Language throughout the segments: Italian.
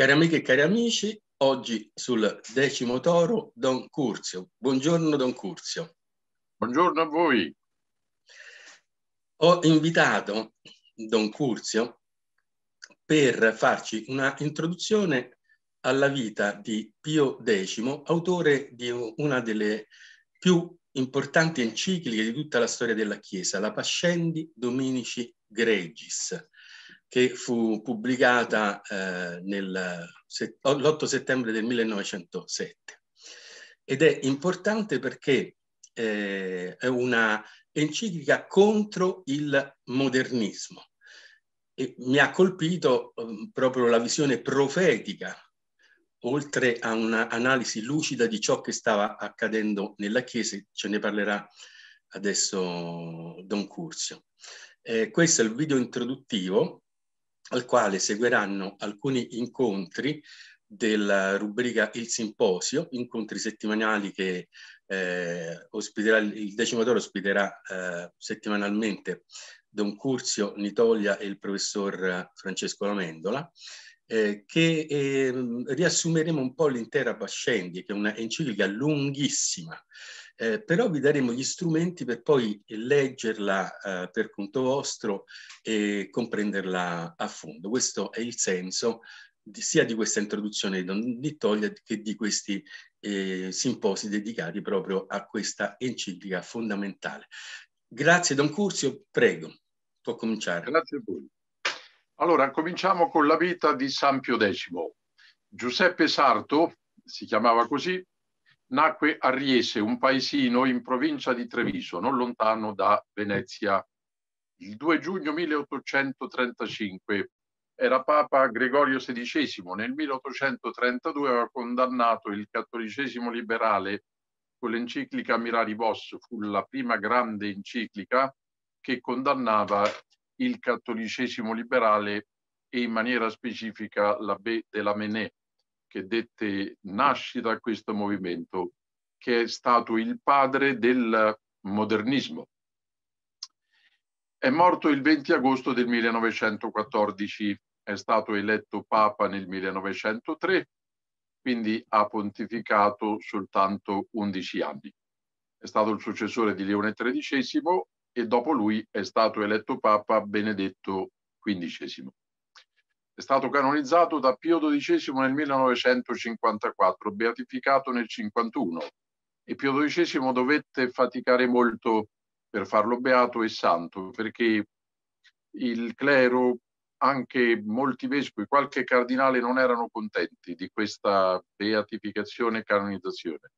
Cari amiche e cari amici, oggi sul decimo toro Don Curzio. Buongiorno Don Curzio. Buongiorno a voi. Ho invitato Don Curzio per farci una introduzione alla vita di Pio X, autore di una delle più importanti encicliche di tutta la storia della Chiesa, la Pascendi Dominici Gregis, che fu pubblicata eh, l'8 settembre del 1907. Ed è importante perché eh, è una enciclica contro il modernismo. E mi ha colpito eh, proprio la visione profetica, oltre a un'analisi lucida di ciò che stava accadendo nella Chiesa, ce ne parlerà adesso Don Curzio. Eh, questo è il video introduttivo al quale seguiranno alcuni incontri della eh, rubrica Il Simposio, incontri settimanali che eh, ospiterà, il decimo d'oro ospiterà eh, settimanalmente Don Curzio Nitoglia e il professor Francesco Lamendola, eh, che eh, riassumeremo un po' l'intera Bascendi, che è una enciclica lunghissima, eh, però vi daremo gli strumenti per poi leggerla eh, per conto vostro e comprenderla a fondo. Questo è il senso di, sia di questa introduzione di Don Nittoglia che di questi eh, simposi dedicati proprio a questa enciclica fondamentale. Grazie Don Curzio, prego, può cominciare. Grazie a voi. Allora, cominciamo con la vita di San Pio X. Giuseppe Sarto, si chiamava così, nacque a Riese, un paesino in provincia di Treviso, non lontano da Venezia. Il 2 giugno 1835 era Papa Gregorio XVI. Nel 1832 aveva condannato il cattolicesimo liberale con l'enciclica Mirari Miraribos, fu la prima grande enciclica che condannava il cattolicesimo liberale e in maniera specifica la della Menè che dette nascita a questo movimento, che è stato il padre del modernismo. È morto il 20 agosto del 1914, è stato eletto Papa nel 1903, quindi ha pontificato soltanto 11 anni. È stato il successore di Leone XIII e dopo lui è stato eletto Papa Benedetto XV. È stato canonizzato da Pio XII nel 1954, beatificato nel 1951 e Pio XII dovette faticare molto per farlo beato e santo perché il clero, anche molti vescovi, qualche cardinale non erano contenti di questa beatificazione e canonizzazione.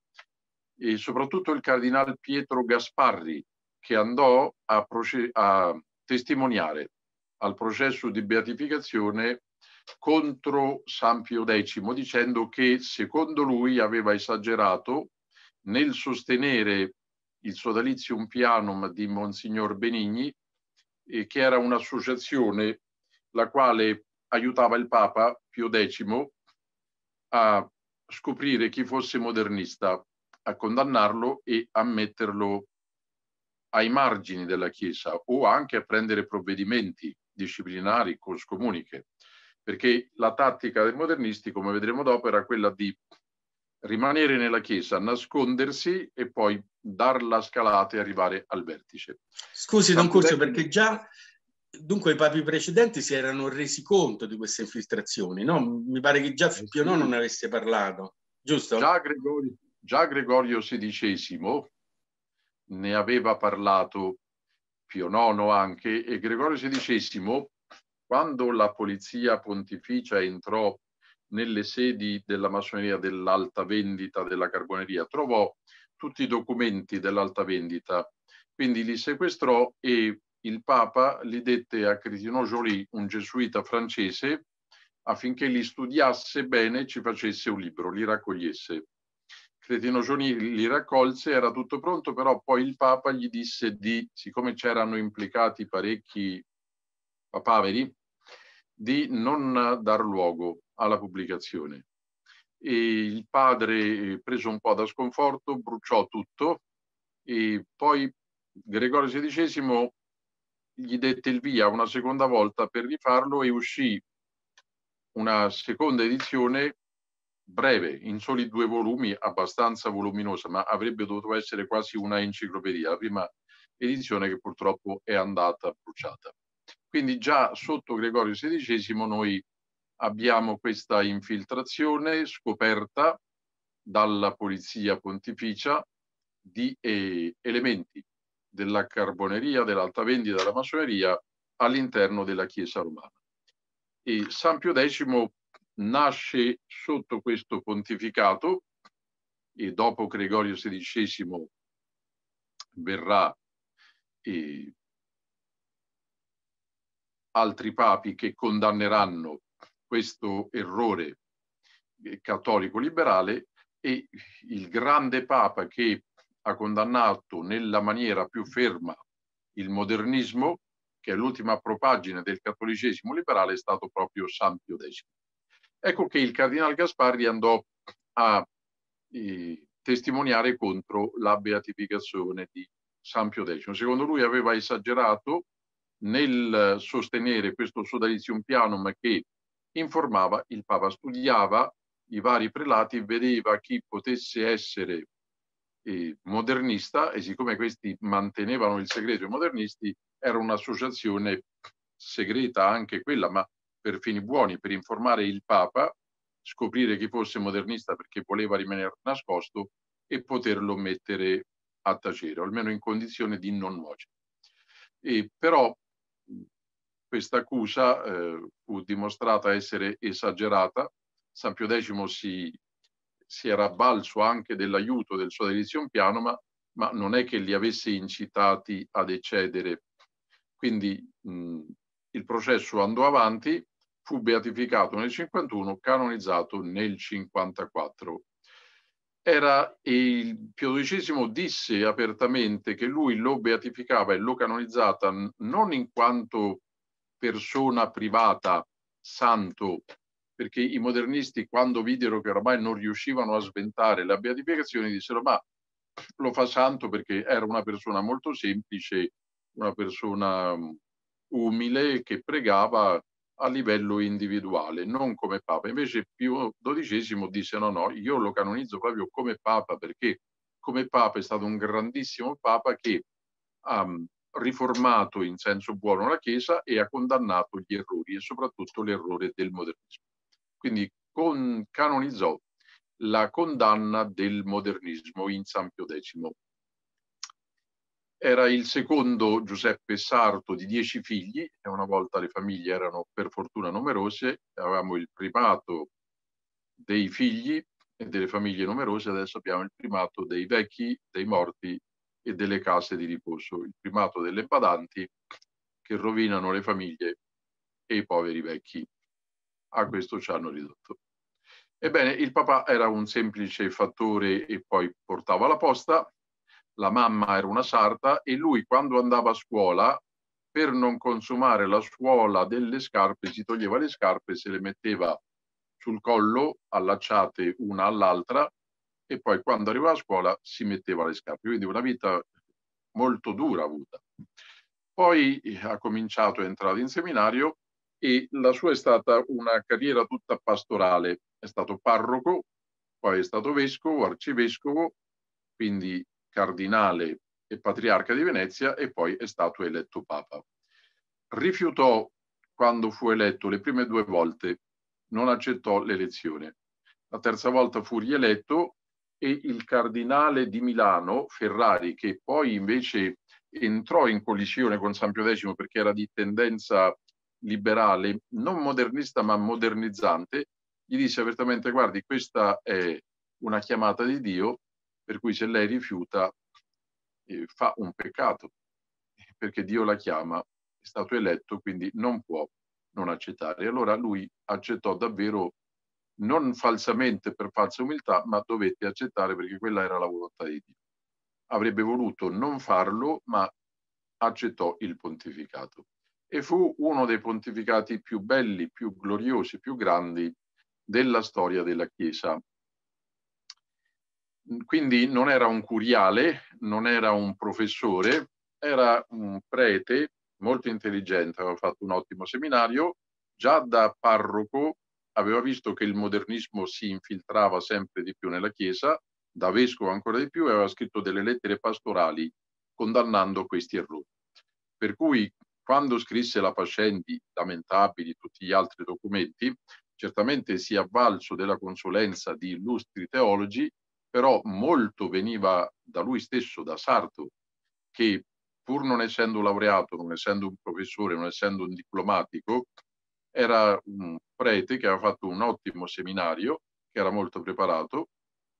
E soprattutto il cardinale Pietro Gasparri, che andò a, a testimoniare al processo di beatificazione contro San Pio X dicendo che secondo lui aveva esagerato nel sostenere il sodalizium pianum di Monsignor Benigni, eh, che era un'associazione la quale aiutava il Papa Pio X a scoprire chi fosse modernista, a condannarlo e a metterlo ai margini della Chiesa o anche a prendere provvedimenti disciplinari, comuniche perché la tattica dei modernisti, come vedremo dopo, era quella di rimanere nella Chiesa, nascondersi e poi dar la scalata e arrivare al vertice. Scusi, non Curzio, perché già dunque i papi precedenti si erano resi conto di queste infiltrazioni, no? Mi pare che già eh, Pio IX non avesse parlato, giusto? Già Gregorio, già Gregorio XVI ne aveva parlato Pio IX anche e Gregorio XVI quando la polizia pontificia entrò nelle sedi della massoneria dell'alta vendita della carboneria, trovò tutti i documenti dell'alta vendita, quindi li sequestrò e il Papa li dette a Crisino Jolie, un gesuita francese, affinché li studiasse bene e ci facesse un libro, li raccogliesse. Cretino Joly li raccolse, era tutto pronto, però poi il Papa gli disse di, siccome c'erano implicati parecchi papaveri, di non dar luogo alla pubblicazione. E il padre, eh, preso un po' da sconforto, bruciò tutto e poi Gregorio XVI gli dette il via una seconda volta per rifarlo e uscì una seconda edizione breve, in soli due volumi, abbastanza voluminosa, ma avrebbe dovuto essere quasi una enciclopedia, la prima edizione che purtroppo è andata bruciata. Quindi già sotto Gregorio XVI noi abbiamo questa infiltrazione scoperta dalla polizia pontificia di eh, elementi della carboneria, dell'alta vendita, della massoneria all'interno della Chiesa romana. E San Pio X nasce sotto questo pontificato e dopo Gregorio XVI verrà eh, altri papi che condanneranno questo errore cattolico liberale e il grande papa che ha condannato nella maniera più ferma il modernismo, che è l'ultima propagine del cattolicesimo liberale, è stato proprio San Pio X. Ecco che il cardinale Gasparri andò a eh, testimoniare contro la beatificazione di San Pio X. Secondo lui aveva esagerato nel eh, sostenere questo sodalizium pianum che informava il Papa, studiava i vari prelati vedeva chi potesse essere eh, modernista e siccome questi mantenevano il segreto i modernisti era un'associazione segreta anche quella ma per fini buoni per informare il Papa scoprire chi fosse modernista perché voleva rimanere nascosto e poterlo mettere a tacere o almeno in condizione di non nuocere e però questa accusa eh, fu dimostrata essere esagerata. San Pio X si, si era avvalso anche dell'aiuto del suo delizio piano, ma, ma, non è che li avesse incitati ad eccedere. Quindi mh, mm, il processo andò avanti, fu beatificato nel 51, canonizzato nel 54. Era il Pio XII disse apertamente che lui lo beatificava e lo canonizzava non in quanto persona privata santo, perché i modernisti quando videro che ormai non riuscivano a sventare la beatificazione dissero ma lo fa santo perché era una persona molto semplice, una persona mm, umile che pregava a livello individuale, non come Papa. Invece Pio XII disse no, no, io lo canonizzo proprio come Papa perché come Papa è stato un grandissimo Papa che ha um, riformato in senso buono la Chiesa e ha condannato gli errori e soprattutto l'errore del modernismo. Quindi con, canonizzò la condanna del modernismo in San Pio X. Era il secondo Giuseppe Sarto di dieci figli e una volta le famiglie erano per fortuna numerose, avevamo il primato dei figli e delle famiglie numerose, adesso abbiamo il primato dei vecchi, dei morti e delle case di riposo, il primato delle badanti che rovinano le famiglie e i poveri vecchi. A questo ci hanno ridotto. Ebbene, il papà era un semplice fattore e poi portava la posta, la mamma era una sarta e lui quando andava a scuola, per non consumare la scuola delle scarpe, si toglieva le scarpe, se le metteva sul collo, allacciate una all'altra, e poi quando arrivava a scuola si metteva alle scarpe, quindi una vita molto dura avuta. Poi eh, ha cominciato a entrare in seminario e la sua è stata una carriera tutta pastorale, è stato parroco, poi è stato vescovo, arcivescovo, quindi cardinale e patriarca di Venezia e poi è stato eletto papa. Rifiutò quando fu eletto le prime due volte, non accettò l'elezione. La terza volta fu rieletto e il cardinale di Milano, Ferrari, che poi invece entrò in collisione con San Pio X perché era di tendenza liberale, non modernista ma modernizzante, gli disse apertamente guardi questa è una chiamata di Dio per cui se lei rifiuta eh, fa un peccato perché Dio la chiama, è stato eletto quindi non può non accettare. Allora lui accettò davvero non falsamente per falsa umiltà, ma dovette accettare perché quella era la volontà di Dio. Avrebbe voluto non farlo, ma accettò il pontificato. E fu uno dei pontificati più belli, più gloriosi, più grandi della storia della Chiesa. Quindi non era un curiale, non era un professore, era un prete molto intelligente, aveva fatto un ottimo seminario, già da parroco aveva visto che il modernismo si infiltrava sempre di più nella Chiesa, da vescovo ancora di più, e aveva scritto delle lettere pastorali condannando questi errori. Per cui quando scrisse la Pascendi, lamentabili tutti gli altri documenti, certamente si è avvalso della consulenza di illustri teologi, però molto veniva da lui stesso, da Sarto, che pur non essendo laureato, non essendo un professore, non essendo un diplomatico, era un prete che aveva fatto un ottimo seminario, che era molto preparato,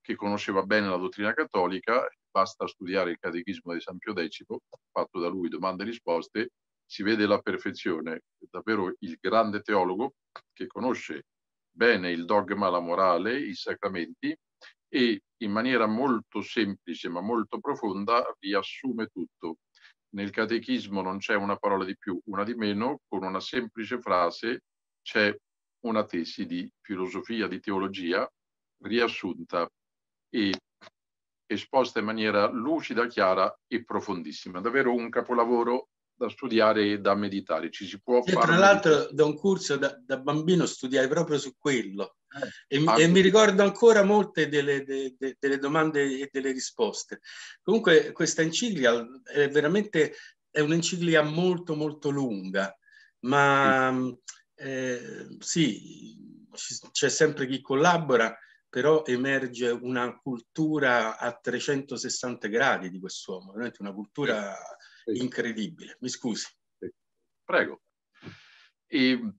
che conosceva bene la dottrina cattolica, basta studiare il catechismo di San Pio X, fatto da lui domande e risposte, si vede la perfezione, davvero il grande teologo che conosce bene il dogma, la morale, i sacramenti e in maniera molto semplice ma molto profonda riassume tutto nel catechismo non c'è una parola di più, una di meno, con una semplice frase c'è una tesi di filosofia, di teologia riassunta e esposta in maniera lucida, chiara e profondissima. Davvero un capolavoro da studiare e da meditare. Ci si può e fare. Tra l'altro, da un curso da, da bambino studiai proprio su quello. E, e, ecco. mi ricordo ancora molte delle, de, de, delle, domande e delle risposte. Comunque questa enciclia è veramente è un'enciclica molto molto lunga, ma mm, eh, sì, c'è sempre chi collabora, però emerge una cultura a 360 gradi di quest'uomo, veramente una cultura incredibile. Mi scusi. Prego. E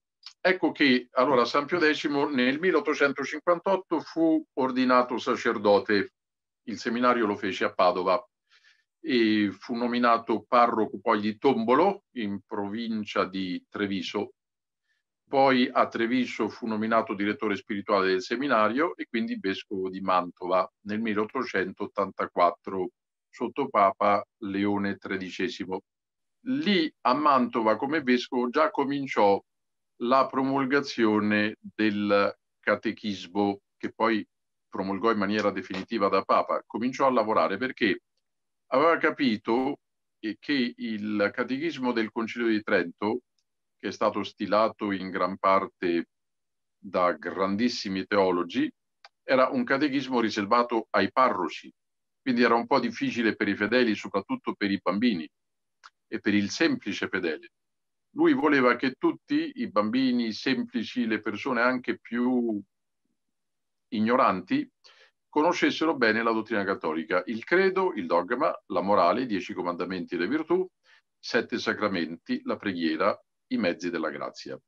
Ecco che allora San Pio X nel 1858 fu ordinato sacerdote, il seminario lo fece a Padova e fu nominato parroco poi di Tombolo in provincia di Treviso. Poi a Treviso fu nominato direttore spirituale del seminario e quindi vescovo di Mantova nel 1884 sotto Papa Leone XIII. Lì a Mantova come vescovo già cominciò la promulgazione del catechismo che poi promulgò in maniera definitiva da Papa, cominciò a lavorare perché aveva capito che il catechismo del Concilio di Trento, che è stato stilato in gran parte da grandissimi teologi, era un catechismo riservato ai parroci, quindi era un po' difficile per i fedeli, soprattutto per i bambini e per il semplice fedele lui voleva che tutti i bambini semplici, le persone anche più ignoranti, conoscessero bene la dottrina cattolica, il credo, il dogma, la morale, i dieci comandamenti e le virtù, sette sacramenti, la preghiera, i mezzi della grazia.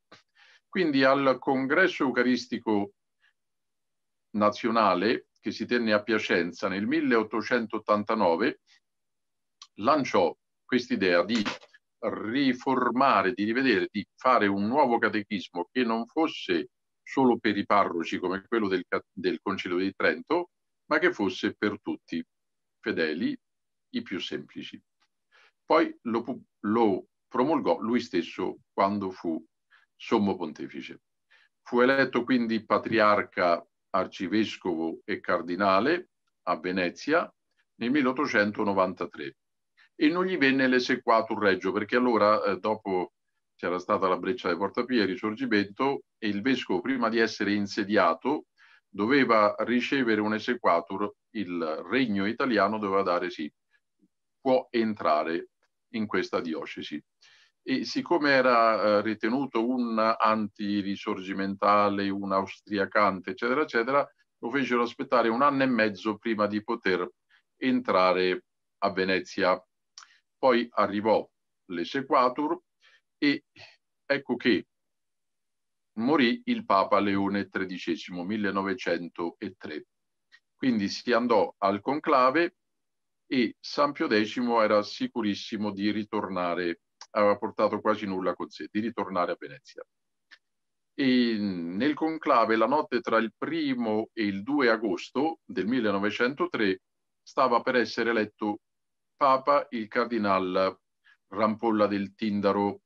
Quindi al congresso eucaristico nazionale che si tenne a Piacenza nel 1889 lanciò quest'idea di riformare, di rivedere, di fare un nuovo catechismo che non fosse solo per i parroci come quello del, del Concilio di Trento, ma che fosse per tutti, fedeli, i più semplici. Poi lo, lo promulgò lui stesso quando fu sommo pontefice. Fu eletto quindi patriarca, arcivescovo e cardinale a Venezia nel 1893 e non gli venne l'esequatur reggio perché allora eh, dopo c'era stata la breccia di Porta il risorgimento e il vescovo prima di essere insediato doveva ricevere un esequatur, il regno italiano doveva dare sì, può entrare in questa diocesi. E siccome era eh, ritenuto un antirisorgimentale, un austriacante, eccetera, eccetera, lo fecero aspettare un anno e mezzo prima di poter entrare a Venezia. Poi arrivò l'esequatur e ecco che morì il Papa Leone XIII 1903. Quindi si andò al conclave e San Pio X era sicurissimo di ritornare, aveva portato quasi nulla con sé, di ritornare a Venezia. E nel conclave la notte tra il primo e il 2 agosto del 1903 stava per essere eletto Papa il Cardinal Rampolla del Tindaro,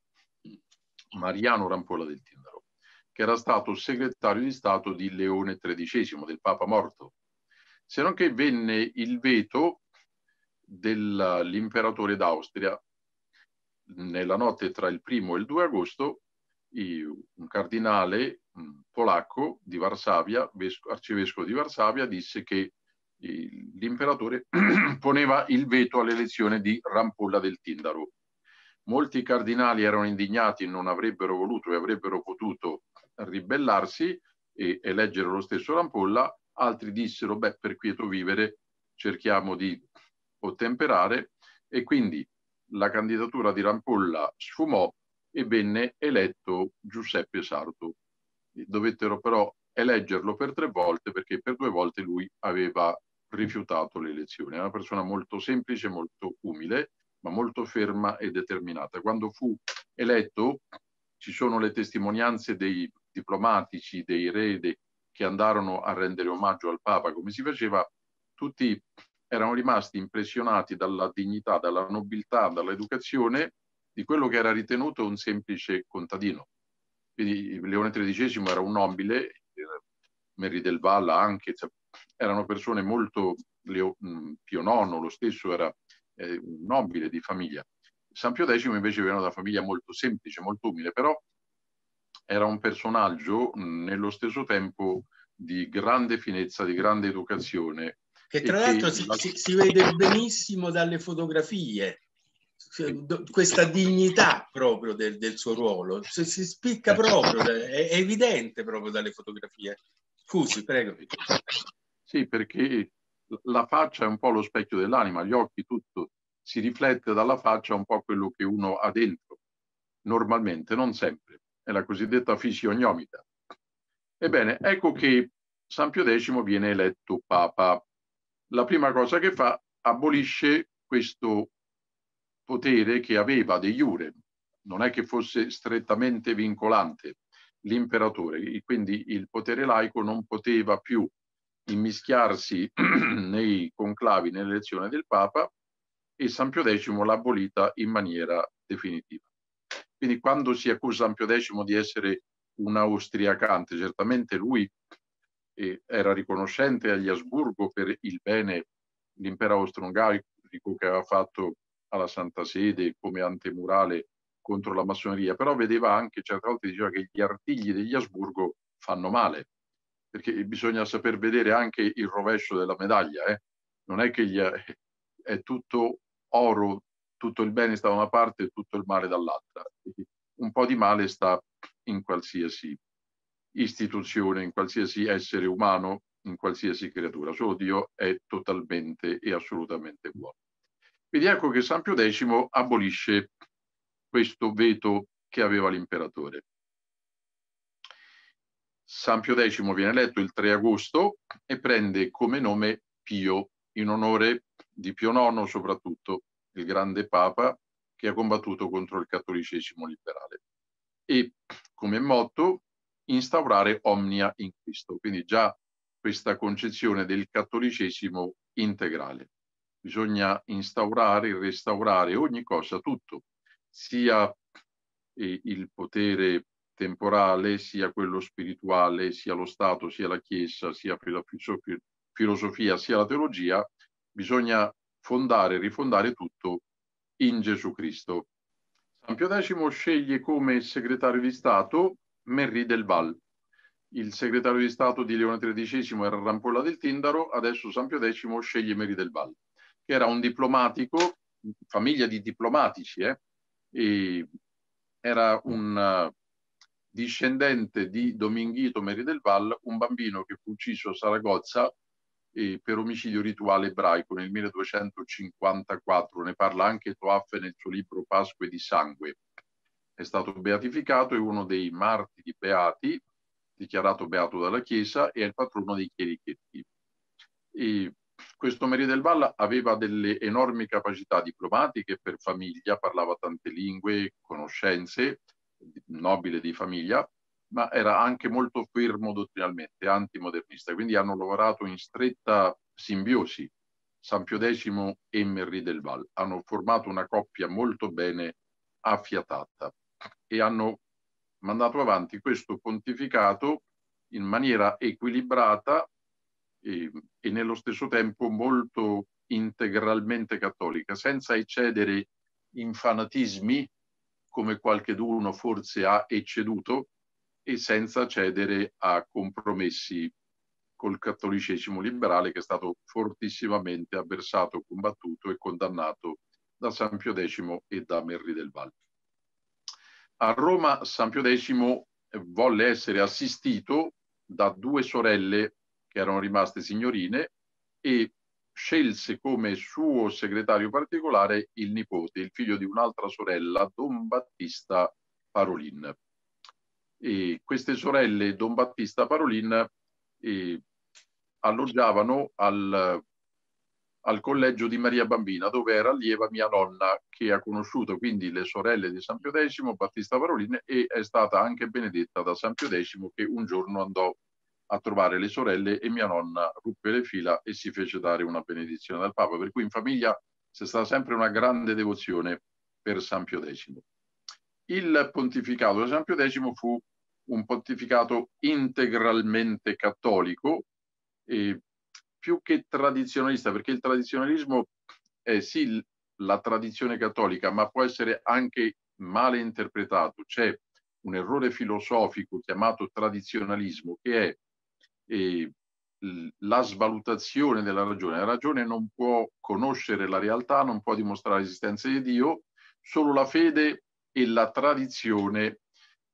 Mariano Rampolla del Tindaro, che era stato segretario di Stato di Leone XIII, del Papa morto, se non che venne il veto dell'imperatore d'Austria. Nella notte tra il primo e il 2 agosto, un cardinale polacco di Varsavia, arcivescovo di Varsavia, disse che l'imperatore poneva il veto all'elezione di Rampolla del Tindaro. Molti cardinali erano indignati, non avrebbero voluto e avrebbero potuto ribellarsi e eleggere lo stesso Rampolla, altri dissero, beh, per quieto vivere cerchiamo di ottemperare e quindi la candidatura di Rampolla sfumò e venne eletto Giuseppe Sarto. Dovettero però eleggerlo per tre volte perché per due volte lui aveva rifiutato le elezioni. Era una persona molto semplice, molto umile, ma molto ferma e determinata. Quando fu eletto ci sono le testimonianze dei diplomatici, dei re che andarono a rendere omaggio al Papa come si faceva, tutti erano rimasti impressionati dalla dignità, dalla nobiltà, dall'educazione di quello che era ritenuto un semplice contadino. Quindi Leone XIII era un nobile, eh, Mary del Valla anche, erano persone molto, Leo, Pio IX lo stesso era eh, un nobile di famiglia. San Pio X invece veniva da una famiglia molto semplice, molto umile, però era un personaggio mh, nello stesso tempo di grande finezza, di grande educazione. Che tra l'altro si, la... si, si, vede benissimo dalle fotografie, cioè, questa dignità proprio del, del suo ruolo, si, si spicca proprio, è, è evidente proprio dalle fotografie. Scusi, prego. Sì, perché la faccia è un po' lo specchio dell'anima, gli occhi tutto si riflette dalla faccia un po' quello che uno ha dentro, normalmente, non sempre. È la cosiddetta fisiognomica. Ebbene, ecco che San Pio X viene eletto Papa. La prima cosa che fa, abolisce questo potere che aveva de jure, non è che fosse strettamente vincolante l'imperatore, quindi il potere laico non poteva più immischiarsi nei conclavi, nell'elezione del Papa e San Pio X l'ha abolita in maniera definitiva. Quindi quando si accusa San Pio X di essere un austriacante, certamente lui eh, era riconoscente agli Asburgo per il bene dell'impero austro-ungarico che aveva fatto alla Santa Sede come antemurale contro la massoneria, però vedeva anche, certe volte diceva che gli artigli degli Asburgo fanno male perché bisogna saper vedere anche il rovescio della medaglia. Eh? Non è che gli è, è tutto oro, tutto il bene sta da una parte e tutto il male dall'altra. Un po' di male sta in qualsiasi istituzione, in qualsiasi essere umano, in qualsiasi creatura. Solo Dio è totalmente e assolutamente buono. Quindi ecco che San Pio X abolisce questo veto che aveva l'imperatore. San Pio X viene eletto il 3 agosto e prende come nome Pio, in onore di Pio IX soprattutto, il grande papa che ha combattuto contro il cattolicesimo liberale. E come motto instaurare omnia in Cristo, quindi già questa concezione del cattolicesimo integrale. Bisogna instaurare restaurare ogni cosa, tutto, sia eh, il potere temporale, sia quello spirituale, sia lo Stato, sia la Chiesa, sia la filosofia, sia la teologia, bisogna fondare e rifondare tutto in Gesù Cristo. San Pio X sceglie come segretario di Stato Merri del Val. Il segretario di Stato di Leone XIII era Rampolla del Tindaro, adesso San Pio X sceglie Merri del Val, che era un diplomatico, famiglia di diplomatici, eh? era un discendente di Dominghito Meri del Val, un bambino che fu ucciso a Saragozza eh, per omicidio rituale ebraico nel 1254. Ne parla anche Toaffe nel suo libro Pasque di Sangue. È stato beatificato, è uno dei martiri beati, dichiarato beato dalla Chiesa e è il patrono dei chierichetti. E questo Meri del Val aveva delle enormi capacità diplomatiche per famiglia, parlava tante lingue, conoscenze, nobile di famiglia, ma era anche molto fermo dottrinalmente, antimodernista, quindi hanno lavorato in stretta simbiosi San Pio X e Merri del Val. Hanno formato una coppia molto bene affiatata e hanno mandato avanti questo pontificato in maniera equilibrata e, e nello stesso tempo molto integralmente cattolica, senza eccedere in fanatismi come qualcheduno forse ha ecceduto, e senza cedere a compromessi col cattolicesimo liberale che è stato fortissimamente avversato, combattuto e condannato da San Pio X e da Merri del Val. A Roma San Pio X volle essere assistito da due sorelle che erano rimaste signorine e scelse come suo segretario particolare il nipote, il figlio di un'altra sorella, Don Battista Parolin. E queste sorelle, Don Battista Parolin, eh, alloggiavano al, al collegio di Maria Bambina, dove era allieva mia nonna, che ha conosciuto quindi le sorelle di San Pio X, Battista Parolin, e è stata anche benedetta da San Pio X, che un giorno andò a trovare le sorelle e mia nonna ruppe le fila e si fece dare una benedizione dal Papa, per cui in famiglia c'è stata sempre una grande devozione per San Pio X. Il pontificato di San Pio X fu un pontificato integralmente cattolico, e più che tradizionalista, perché il tradizionalismo è sì la tradizione cattolica, ma può essere anche male interpretato. C'è un errore filosofico chiamato tradizionalismo, che è eh, la svalutazione della ragione. La ragione non può conoscere la realtà, non può dimostrare l'esistenza di Dio, solo la fede e la tradizione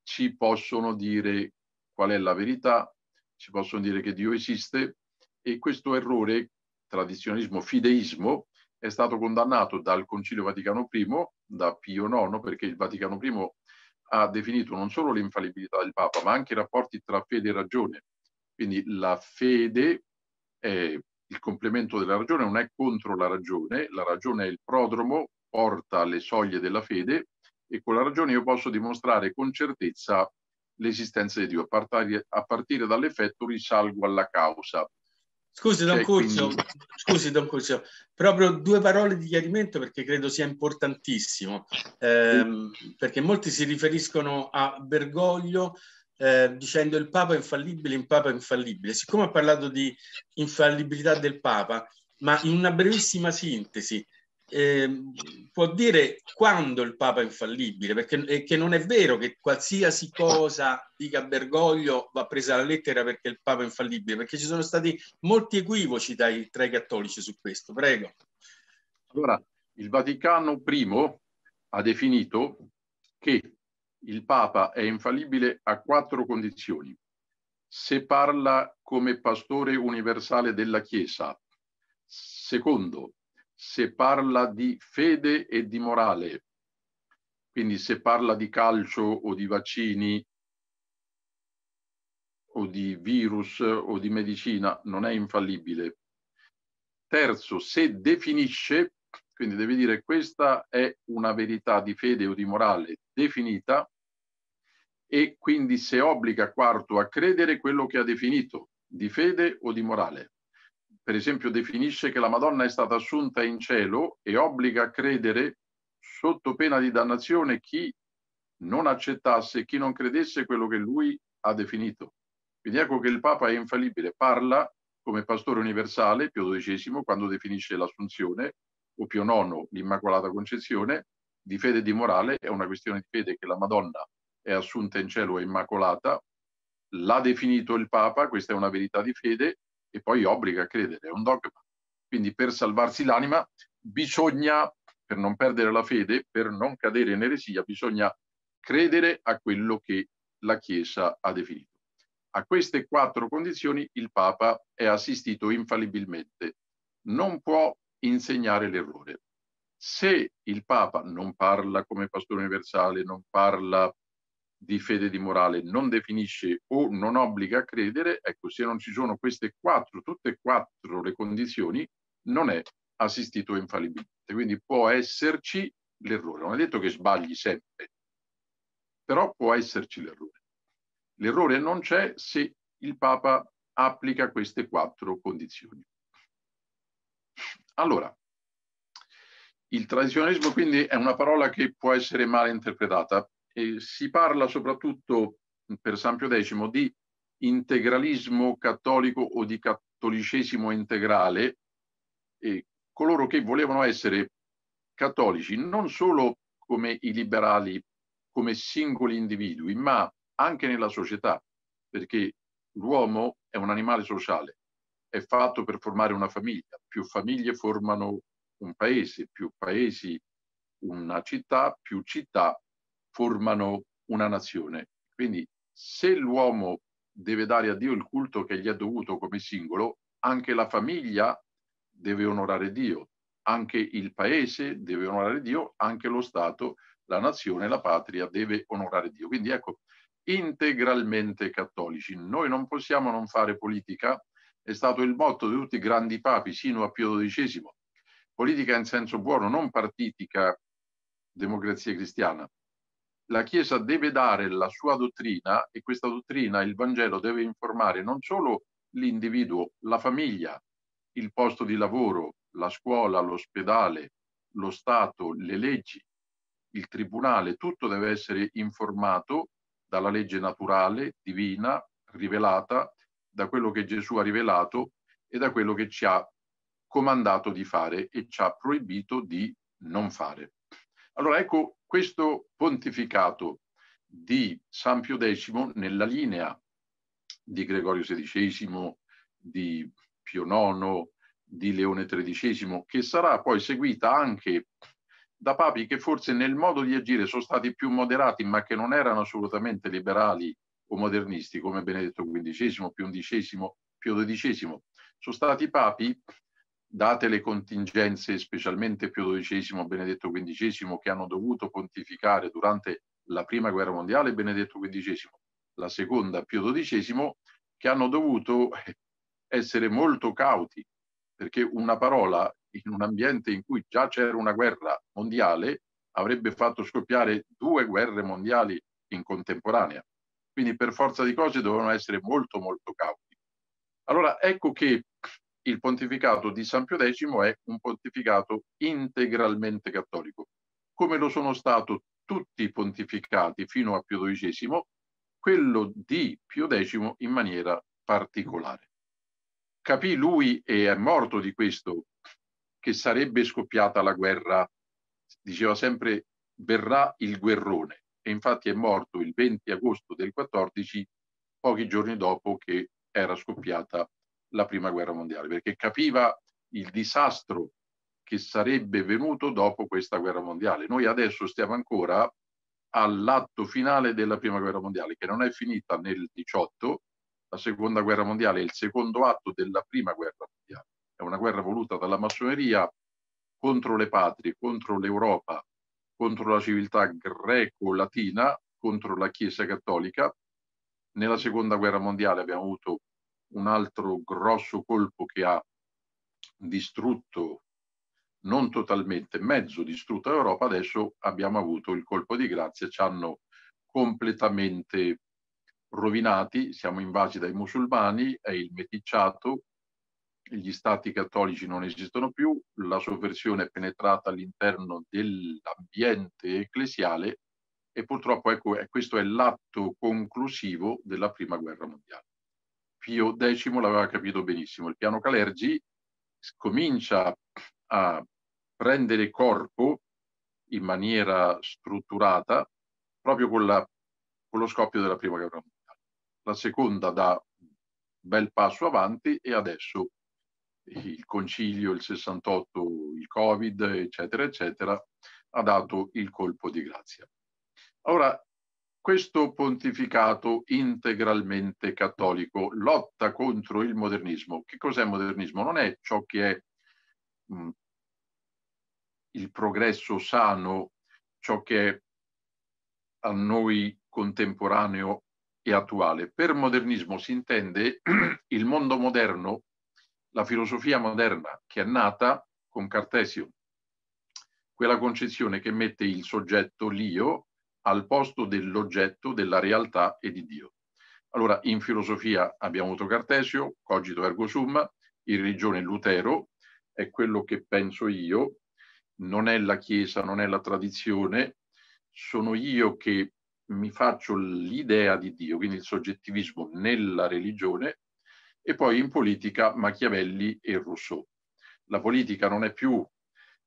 ci possono dire qual è la verità, ci possono dire che Dio esiste e questo errore, tradizionalismo, fideismo, è stato condannato dal Concilio Vaticano I, da Pio IX, perché il Vaticano I ha definito non solo l'infallibilità del Papa, ma anche i rapporti tra fede e ragione. Quindi la fede è il complemento della ragione, non è contro la ragione, la ragione è il prodromo, porta alle soglie della fede e con la ragione io posso dimostrare con certezza l'esistenza di Dio. A partire, a partire dall'effetto risalgo alla causa. Scusi Don, Curcio, quindi... scusi Don Curcio, proprio due parole di chiarimento perché credo sia importantissimo, ehm, perché molti si riferiscono a Bergoglio eh, dicendo il Papa è infallibile, il Papa è infallibile. Siccome ha parlato di infallibilità del Papa, ma in una brevissima sintesi, eh, può dire quando il Papa è infallibile, perché che non è vero che qualsiasi cosa dica Bergoglio va presa alla lettera perché il Papa è infallibile, perché ci sono stati molti equivoci dai, tra i cattolici su questo. Prego. Allora, il Vaticano I ha definito che il Papa è infallibile a quattro condizioni. Se parla come pastore universale della Chiesa. Secondo, se parla di fede e di morale. Quindi se parla di calcio o di vaccini o di virus o di medicina non è infallibile. Terzo, se definisce, quindi deve dire questa è una verità di fede o di morale definita, e quindi se obbliga quarto a credere quello che ha definito, di fede o di morale. Per esempio definisce che la Madonna è stata assunta in cielo e obbliga a credere sotto pena di dannazione chi non accettasse, chi non credesse quello che lui ha definito. Quindi ecco che il Papa è infallibile, parla come pastore universale, Pio XII, quando definisce l'assunzione, o Pio IX, l'Immacolata Concezione, di fede e di morale, è una questione di fede che la Madonna è assunta in cielo è immacolata, l'ha definito il Papa, questa è una verità di fede, e poi obbliga a credere, è un dogma. Quindi per salvarsi l'anima bisogna, per non perdere la fede, per non cadere in eresia, bisogna credere a quello che la Chiesa ha definito. A queste quattro condizioni il Papa è assistito infallibilmente. Non può insegnare l'errore. Se il Papa non parla come pastore universale, non parla di fede di morale non definisce o non obbliga a credere, ecco, se non ci sono queste quattro, tutte e quattro le condizioni, non è assistito infallibilmente. Quindi può esserci l'errore. Non è detto che sbagli sempre, però può esserci l'errore. L'errore non c'è se il Papa applica queste quattro condizioni. Allora, il tradizionalismo quindi è una parola che può essere mal interpretata eh, si parla soprattutto per San Pio X di integralismo cattolico o di cattolicesimo integrale, eh, coloro che volevano essere cattolici non solo come i liberali, come singoli individui, ma anche nella società, perché l'uomo è un animale sociale, è fatto per formare una famiglia, più famiglie formano un paese, più paesi una città, più città formano una nazione. Quindi se l'uomo deve dare a Dio il culto che gli è dovuto come singolo, anche la famiglia deve onorare Dio, anche il paese deve onorare Dio, anche lo Stato, la nazione, la patria deve onorare Dio. Quindi ecco, integralmente cattolici. Noi non possiamo non fare politica, è stato il motto di tutti i grandi papi sino a Pio XII. Politica in senso buono, non partitica democrazia cristiana, la Chiesa deve dare la sua dottrina e questa dottrina, il Vangelo, deve informare non solo l'individuo, la famiglia, il posto di lavoro, la scuola, l'ospedale, lo Stato, le leggi, il tribunale, tutto deve essere informato dalla legge naturale, divina, rivelata, da quello che Gesù ha rivelato e da quello che ci ha comandato di fare e ci ha proibito di non fare. Allora ecco questo pontificato di San Pio X nella linea di Gregorio XVI, di Pio IX, di Leone XIII, che sarà poi seguita anche da papi che forse nel modo di agire sono stati più moderati, ma che non erano assolutamente liberali o modernisti, come Benedetto XV, Pio XI, Pio XII. Sono stati papi date le contingenze, specialmente Pio XII e Benedetto XV, che hanno dovuto pontificare durante la prima guerra mondiale, Benedetto XV, la seconda Pio XII, che hanno dovuto eh, essere molto cauti, perché una parola in un ambiente in cui già c'era una guerra mondiale avrebbe fatto scoppiare due guerre mondiali in contemporanea. Quindi per forza di cose dovevano essere molto molto cauti. Allora ecco che il pontificato di San Pio X è un pontificato integralmente cattolico, come lo sono stato tutti i pontificati fino a Pio XII, quello di Pio X in maniera particolare. Capì lui, e è morto di questo, che sarebbe scoppiata la guerra, diceva sempre verrà il guerrone, e infatti è morto il 20 agosto del 14, pochi giorni dopo che era scoppiata la prima guerra mondiale, perché capiva il disastro che sarebbe venuto dopo questa guerra mondiale. Noi adesso stiamo ancora all'atto finale della prima guerra mondiale, che non è finita nel 18, la seconda guerra mondiale è il secondo atto della prima guerra mondiale. È una guerra voluta dalla massoneria contro le patrie, contro l'Europa, contro la civiltà greco-latina, contro la Chiesa cattolica. Nella seconda guerra mondiale abbiamo avuto un altro grosso colpo che ha distrutto non totalmente, mezzo distrutta l'Europa, adesso abbiamo avuto il colpo di grazia, ci hanno completamente rovinati, siamo invasi dai musulmani, è il meticciato, gli stati cattolici non esistono più, la sovversione è penetrata all'interno dell'ambiente ecclesiale e purtroppo ecco, questo è l'atto conclusivo della prima guerra mondiale. Pio X l'aveva capito benissimo. Il piano Calergi comincia a prendere corpo in maniera strutturata proprio con, la, con lo scoppio della prima guerra mondiale. La seconda dà un bel passo avanti e adesso il concilio, il 68, il Covid, eccetera, eccetera, ha dato il colpo di grazia. Ora, questo pontificato integralmente cattolico lotta contro il modernismo. Che cos'è modernismo? Non è ciò che è mh, mm, il progresso sano, ciò che è a noi contemporaneo e attuale. Per modernismo si intende il mondo moderno, la filosofia moderna che è nata con Cartesio, quella concezione che mette il soggetto, l'io, al posto dell'oggetto, della realtà e di Dio. Allora, in filosofia abbiamo avuto Cartesio, cogito ergo sum, in religione Lutero, è quello che penso io, non è la Chiesa, non è la tradizione, sono io che mi faccio l'idea di Dio, quindi il soggettivismo nella religione, e poi in politica Machiavelli e Rousseau. La politica non è più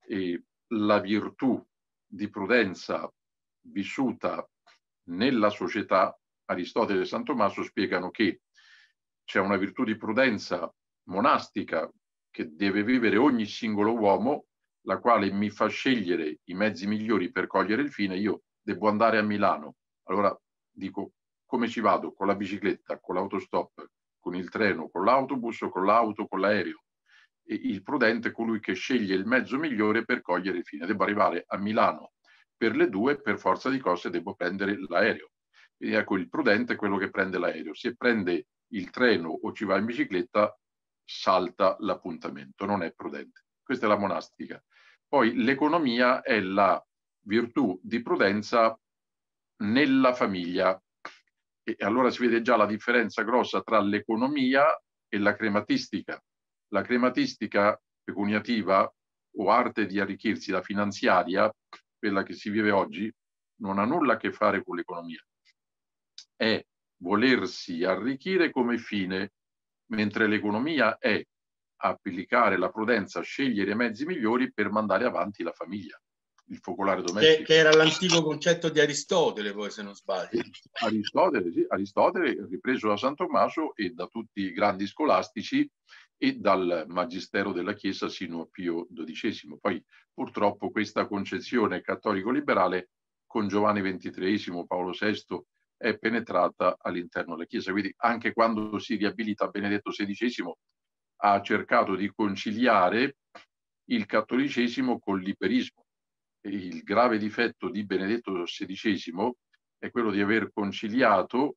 eh, la virtù di prudenza vissuta nella società, Aristotele e San Tommaso spiegano che c'è una virtù di prudenza monastica che deve vivere ogni singolo uomo, la quale mi fa scegliere i mezzi migliori per cogliere il fine. Io devo andare a Milano. Allora dico come ci vado? Con la bicicletta, con l'autostop, con il treno, con l'autobus o con l'auto, con l'aereo. il prudente è colui che sceglie il mezzo migliore per cogliere il fine. Devo arrivare a Milano per le due per forza di cose devo prendere l'aereo. Quindi ecco, il prudente è quello che prende l'aereo. Se prende il treno o ci va in bicicletta, salta l'appuntamento, non è prudente. Questa è la monastica. Poi l'economia è la virtù di prudenza nella famiglia. E allora si vede già la differenza grossa tra l'economia e la crematistica. La crematistica pecuniativa o arte di arricchirsi, la finanziaria, quella che si vive oggi, non ha nulla a che fare con l'economia. È volersi arricchire come fine, mentre l'economia è applicare la prudenza, scegliere i mezzi migliori per mandare avanti la famiglia. Il focolare domestico. Che, che era l'antico concetto di Aristotele, poi se non sbaglio. Aristotele, sì, Aristotele ripreso da San Tommaso e da tutti i grandi scolastici e dal Magistero della Chiesa sino a Pio XII. Poi purtroppo questa concezione cattolico-liberale con Giovanni XXIII, Paolo VI è penetrata all'interno della Chiesa. Quindi anche quando si riabilita Benedetto XVI ha cercato di conciliare il cattolicesimo col liberismo. Il grave difetto di Benedetto XVI è quello di aver conciliato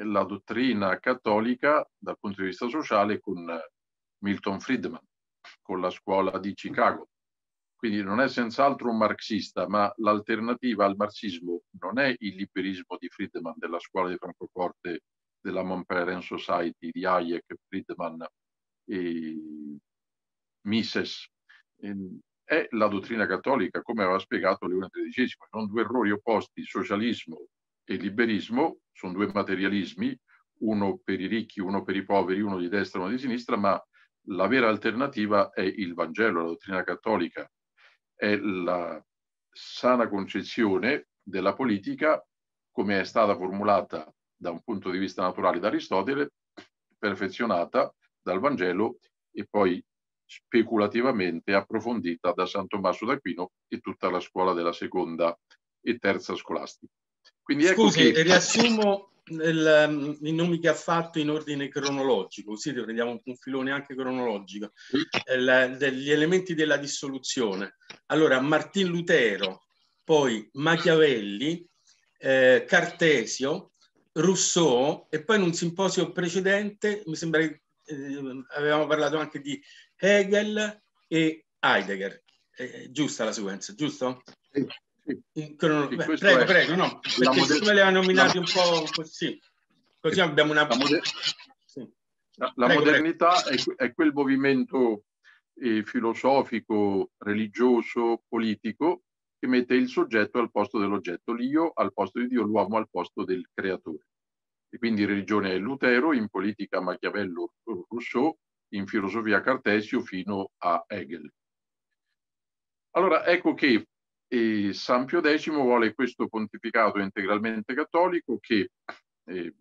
la dottrina cattolica dal punto di vista sociale con Milton Friedman con la scuola di Chicago. Quindi non è senz'altro un marxista, ma l'alternativa al marxismo non è il liberismo di Friedman, della scuola di Francoforte, della Montpellier Society, di Hayek, Friedman e Mises. Ehm, è la dottrina cattolica, come aveva spiegato Leone XIII. Sono due errori opposti, socialismo e liberismo, sono due materialismi, uno per i ricchi, uno per i poveri, uno di destra, e uno di sinistra, ma la vera alternativa è il Vangelo, la dottrina cattolica, è la sana concezione della politica come è stata formulata da un punto di vista naturale da Aristotele, perfezionata dal Vangelo e poi speculativamente approfondita da San Tommaso d'Aquino e tutta la scuola della seconda e terza scolastica. Quindi ecco Scusi, che... riassumo, il, ehm, i nomi che ha fatto in ordine cronologico, così prendiamo un, filone anche cronologico, il, eh, degli elementi della dissoluzione. Allora, Martin Lutero, poi Machiavelli, eh, Cartesio, Rousseau e poi in un simposio precedente, mi sembra che eh, avevamo parlato anche di Hegel e Heidegger. Eh, giusta la sequenza, giusto? In crono... Beh, prego, è... prego, no, perché siccome le ha nominati un po' così, così abbiamo una... La, moder... sì. la, la prego, modernità prego. È, è, quel movimento eh, filosofico, religioso, politico che mette il soggetto al posto dell'oggetto, l'io al posto di Dio, l'uomo al posto del creatore. E quindi in religione è Lutero, in politica Machiavello eh, Rousseau, in filosofia Cartesio fino a Hegel. Allora ecco che e San Pio X vuole questo pontificato integralmente cattolico che eh,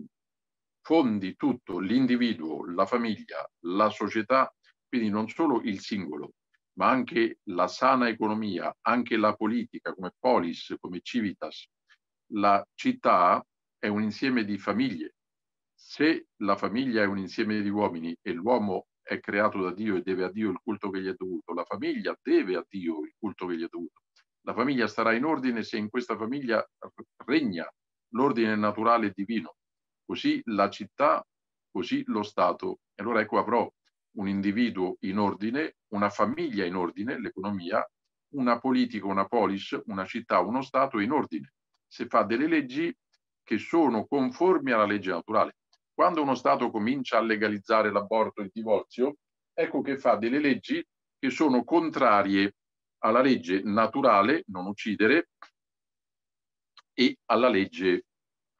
fondi tutto, l'individuo, la famiglia, la società, quindi non solo il singolo, ma anche la sana economia, anche la politica come polis, come civitas. La città è un insieme di famiglie. Se la famiglia è un insieme di uomini e l'uomo è creato da Dio e deve a Dio il culto che gli è dovuto, la famiglia deve a Dio il culto che gli è dovuto. La famiglia starà in ordine se in questa famiglia regna l'ordine naturale divino, così la città, così lo Stato. E allora ecco avrò un individuo in ordine, una famiglia in ordine, l'economia, una politica, una polis, una città, uno Stato in ordine, se fa delle leggi che sono conformi alla legge naturale. Quando uno Stato comincia a legalizzare l'aborto e il divorzio, ecco che fa delle leggi che sono contrarie alla legge naturale, non uccidere, e alla legge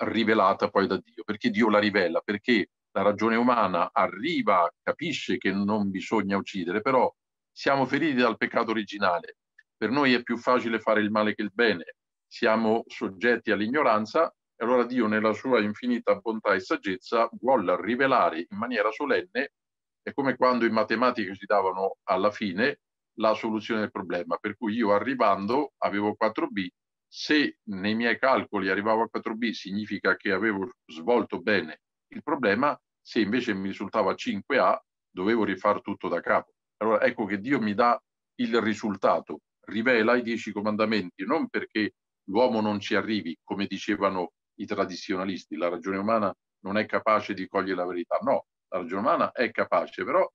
rivelata poi da Dio. Perché Dio la rivela? Perché la ragione umana arriva, capisce che non bisogna uccidere, però siamo feriti dal peccato originale. Per noi è più facile fare il male che il bene, siamo soggetti all'ignoranza e allora Dio nella sua infinita bontà e saggezza vuole rivelare in maniera solenne, è come quando in matematica si davano alla fine la soluzione del problema. Per cui io arrivando avevo 4B, se nei miei calcoli arrivavo a 4B significa che avevo svolto bene il problema, se invece mi risultava 5A dovevo rifare tutto da capo. Allora ecco che Dio mi dà il risultato, rivela i dieci comandamenti, non perché l'uomo non ci arrivi, come dicevano i tradizionalisti, la ragione umana non è capace di cogliere la verità, no, la ragione umana è capace, però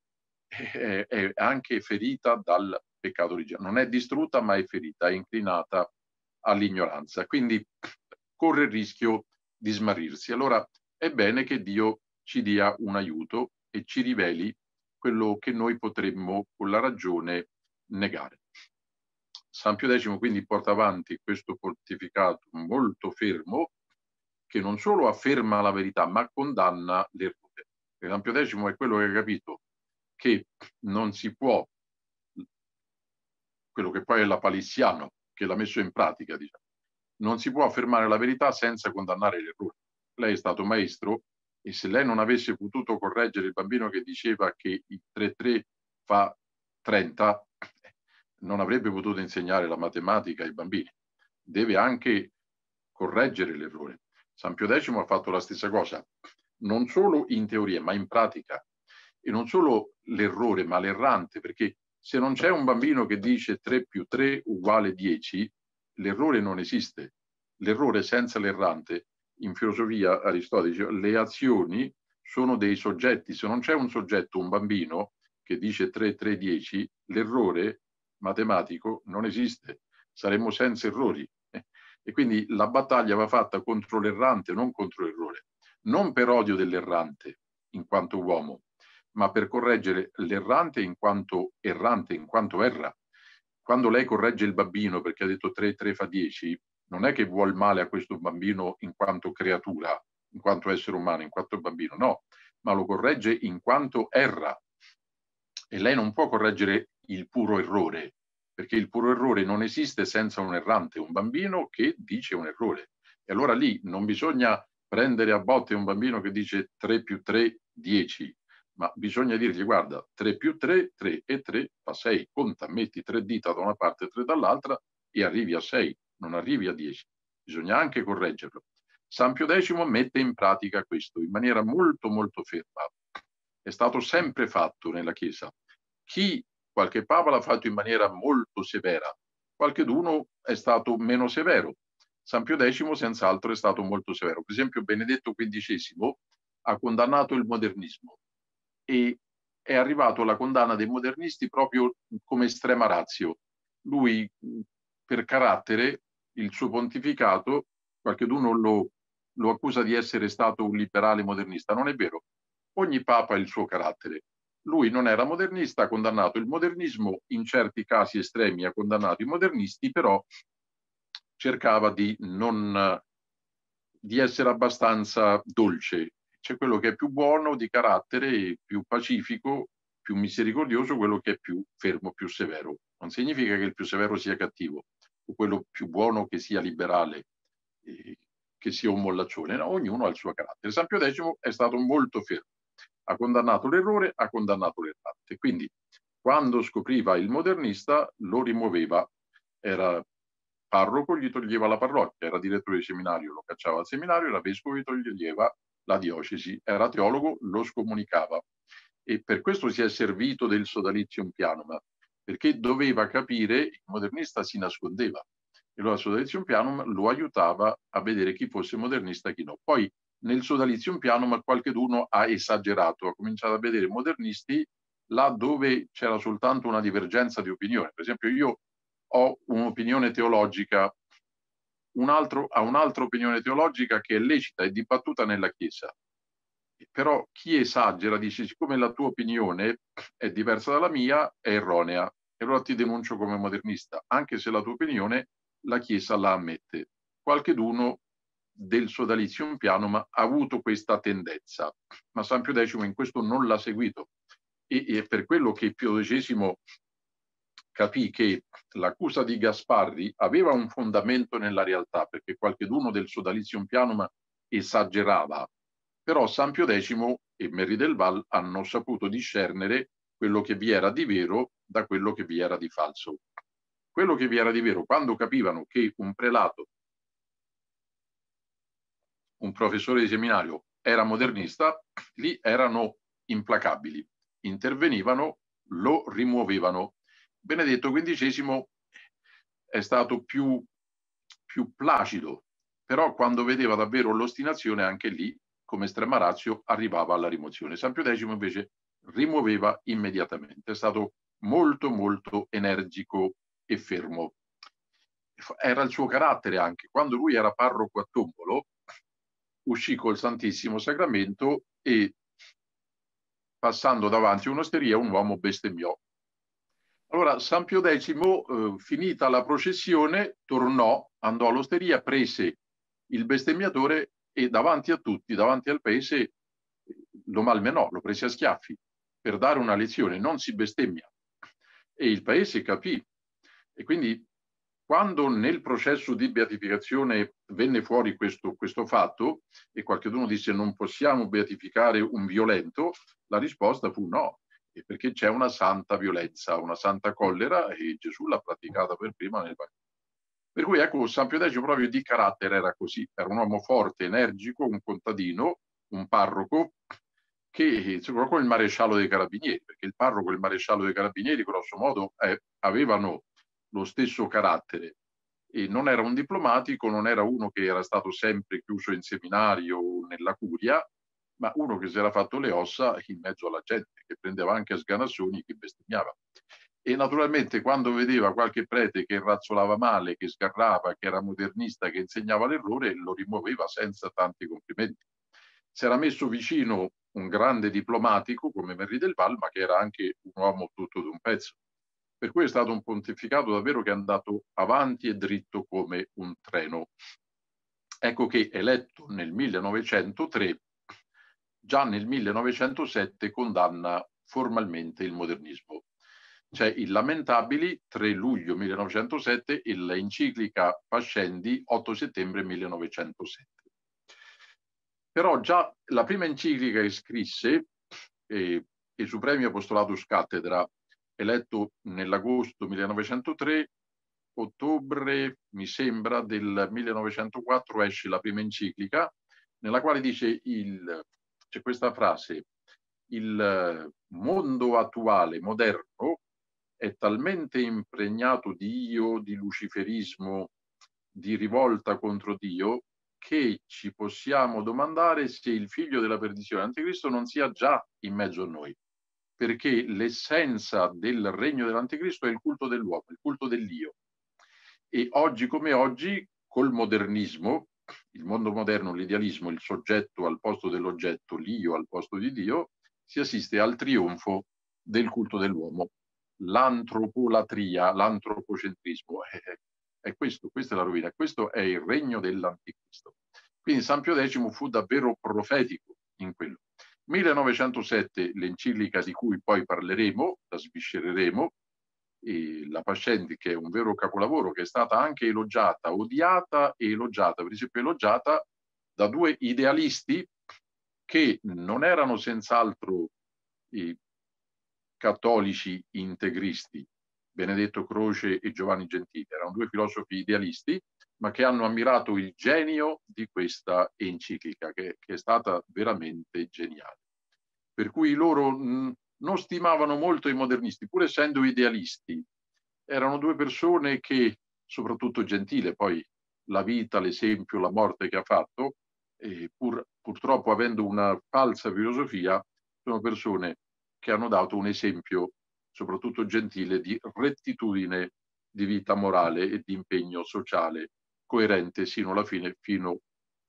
è, è anche ferita dal peccato originale. Non è distrutta, ma è ferita, è inclinata all'ignoranza. Quindi corre il rischio di smarrirsi. Allora è bene che Dio ci dia un aiuto e ci riveli quello che noi potremmo con la ragione negare. San Pio X quindi porta avanti questo pontificato molto fermo che non solo afferma la verità ma condanna l'errore. San Pio X è quello che ha capito che non si può, quello che poi è la palissiano, che l'ha messo in pratica, diciamo, non si può affermare la verità senza condannare l'errore. Lei è stato maestro e se lei non avesse potuto correggere il bambino che diceva che il 3-3 fa 30, non avrebbe potuto insegnare la matematica ai bambini. Deve anche correggere l'errore. San Pio X ha fatto la stessa cosa, non solo in teoria, ma in pratica. E non solo l'errore, ma l'errante, perché se non c'è un bambino che dice 3 più 3 uguale 10, l'errore non esiste. L'errore senza l'errante, in filosofia Aristotele diceva, le azioni sono dei soggetti. Se non c'è un soggetto, un bambino, che dice 3, 3, 10, l'errore matematico non esiste. Saremmo senza errori. E quindi la battaglia va fatta contro l'errante, non contro l'errore. Non per odio dell'errante, in quanto uomo, ma per correggere l'errante in quanto errante, in quanto erra. Quando lei corregge il bambino perché ha detto 3, 3 fa 10, non è che vuol male a questo bambino in quanto creatura, in quanto essere umano, in quanto bambino, no, ma lo corregge in quanto erra. E lei non può correggere il puro errore, perché il puro errore non esiste senza un errante, un bambino che dice un errore. E allora lì non bisogna prendere a botte un bambino che dice 3 più 3, 10, ma bisogna dirgli guarda 3 più 3, 3 e 3 fa 6, conta, metti 3 dita da una parte e 3 dall'altra e arrivi a 6, non arrivi a 10. Bisogna anche correggerlo. San Pio X mette in pratica questo in maniera molto molto ferma. È stato sempre fatto nella Chiesa. Chi, qualche papa l'ha fatto in maniera molto severa, qualche d'uno è stato meno severo. San Pio X senz'altro è stato molto severo. Per esempio Benedetto XV ha condannato il modernismo e è arrivato alla condanna dei modernisti proprio come estrema razio. Lui per carattere, il suo pontificato, qualcuno lo, lo accusa di essere stato un liberale modernista, non è vero. Ogni papa ha il suo carattere. Lui non era modernista, ha condannato il modernismo, in certi casi estremi ha condannato i modernisti, però cercava di non di essere abbastanza dolce c'è quello che è più buono di carattere, più pacifico, più misericordioso, quello che è più fermo, più severo. Non significa che il più severo sia cattivo, o quello più buono che sia liberale, eh, che sia un mollaccione, no, ognuno ha il suo carattere. San Pio X è stato molto fermo, ha condannato l'errore, ha condannato l'errante. Quindi quando scopriva il modernista lo rimuoveva, era parroco, gli toglieva la parrocchia, era direttore di seminario, lo cacciava al seminario, era vescovo, gli toglieva la diocesi, era teologo, lo scomunicava e per questo si è servito del sodalizium pianum, perché doveva capire, il modernista si nascondeva, e allora sodalizium pianum lo aiutava a vedere chi fosse modernista e chi no. Poi nel sodalizium pianum qualcheduno ha esagerato, ha cominciato a vedere modernisti là dove c'era soltanto una divergenza di opinione. Per esempio io ho un'opinione teologica un altro, a un'altra opinione teologica che è lecita e dibattuta nella Chiesa. Però chi esagera dice siccome la tua opinione è diversa dalla mia, è erronea, e allora ti denuncio come modernista, anche se la tua opinione la Chiesa la ammette. Qualche Qualcheduno del sodalizio in piano ma ha avuto questa tendenza, ma San Pio X in questo non l'ha seguito e, e per quello che Pio X capì che l'accusa di Gasparri aveva un fondamento nella realtà, perché qualcheduno del Sodalizium pianum esagerava, però San Pio X e Merri del Val hanno saputo discernere quello che vi era di vero da quello che vi era di falso. Quello che vi era di vero, quando capivano che un prelato, un professore di seminario era modernista, lì erano implacabili, intervenivano, lo rimuovevano Benedetto XV è stato più, più placido, però quando vedeva davvero l'ostinazione anche lì, come estrema razio, arrivava alla rimozione. San Pio X invece rimuoveva immediatamente, è stato molto molto energico e fermo. Era il suo carattere anche, quando lui era parroco a Tombolo, uscì col Santissimo Sacramento e passando davanti a un'osteria un uomo bestemmiò allora San Pio X, eh, finita la processione, tornò, andò all'osteria, prese il bestemmiatore e davanti a tutti, davanti al paese, lo malmenò, lo prese a schiaffi per dare una lezione, non si bestemmia. E il paese capì. E quindi quando nel processo di beatificazione venne fuori questo, questo fatto e qualcuno disse non possiamo beatificare un violento, la risposta fu no, perché c'è una santa violenza, una santa collera e Gesù l'ha praticata per prima nel Vangelo. Per cui ecco, San Pio X proprio di carattere era così, era un uomo forte, energico, un contadino, un parroco, che insomma, con il maresciallo dei carabinieri, perché il parroco e il maresciallo dei carabinieri grosso modo eh, avevano lo stesso carattere. E non era un diplomatico, non era uno che era stato sempre chiuso in seminario nella curia, ma uno che si era fatto le ossa in mezzo alla gente, che prendeva anche sganassoni e che bestemmiava. E naturalmente quando vedeva qualche prete che razzolava male, che sgarrava, che era modernista, che insegnava l'errore, lo rimuoveva senza tanti complimenti. Si era messo vicino un grande diplomatico come Merri del Val, ma che era anche un uomo tutto d'un pezzo. Per cui è stato un pontificato davvero che è andato avanti e dritto come un treno. Ecco che eletto nel 1903 già nel 1907 condanna formalmente il modernismo. C'è il Lamentabili 3 luglio 1907 e l'enciclica Pascendi 8 settembre 1907. Però già la prima enciclica che scrisse, eh, il supremo apostolatus cattedra, eletto nell'agosto 1903, ottobre, mi sembra, del 1904 esce la prima enciclica, nella quale dice il c'è questa frase, il eh, mondo attuale, moderno, è talmente impregnato di io, di luciferismo, di rivolta contro Dio, che ci possiamo domandare se il figlio della perdizione, l'anticristo, non sia già in mezzo a noi, perché l'essenza del regno dell'anticristo è il culto dell'uomo, il culto dell'io. E oggi come oggi, col modernismo, il mondo moderno, l'idealismo, il soggetto al posto dell'oggetto, l'io al posto di Dio, si assiste al trionfo del culto dell'uomo. L'antropolatria, l'antropocentrismo, eh, eh, è questo, questa è la rovina, questo è il regno dell'anticristo. Quindi San Pio X fu davvero profetico in quello. 1907 l'encillica di cui poi parleremo, la sviscereremo, eh, la Pascendi, che è un vero capolavoro, che è stata anche elogiata, odiata e elogiata, per esempio elogiata da due idealisti che non erano senz'altro i cattolici integristi, Benedetto Croce e Giovanni Gentile, erano due filosofi idealisti, ma che hanno ammirato il genio di questa enciclica, che, che è stata veramente geniale. Per cui loro mh, non stimavano molto i modernisti, pur essendo idealisti. Erano due persone che, soprattutto Gentile, poi la vita, l'esempio, la morte che ha fatto, pur, purtroppo avendo una falsa filosofia, sono persone che hanno dato un esempio, soprattutto Gentile, di rettitudine di vita morale e di impegno sociale coerente sino alla fine, fino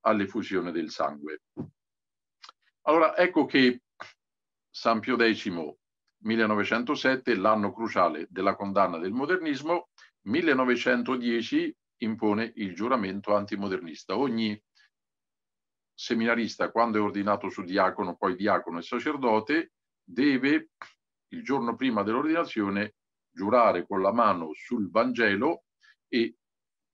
all'effusione del sangue. Allora, ecco che San Pio X, 1907, l'anno cruciale della condanna del modernismo, 1910 impone il giuramento antimodernista. Ogni seminarista, quando è ordinato su diacono, poi diacono e sacerdote, deve, il giorno prima dell'ordinazione, giurare con la mano sul Vangelo e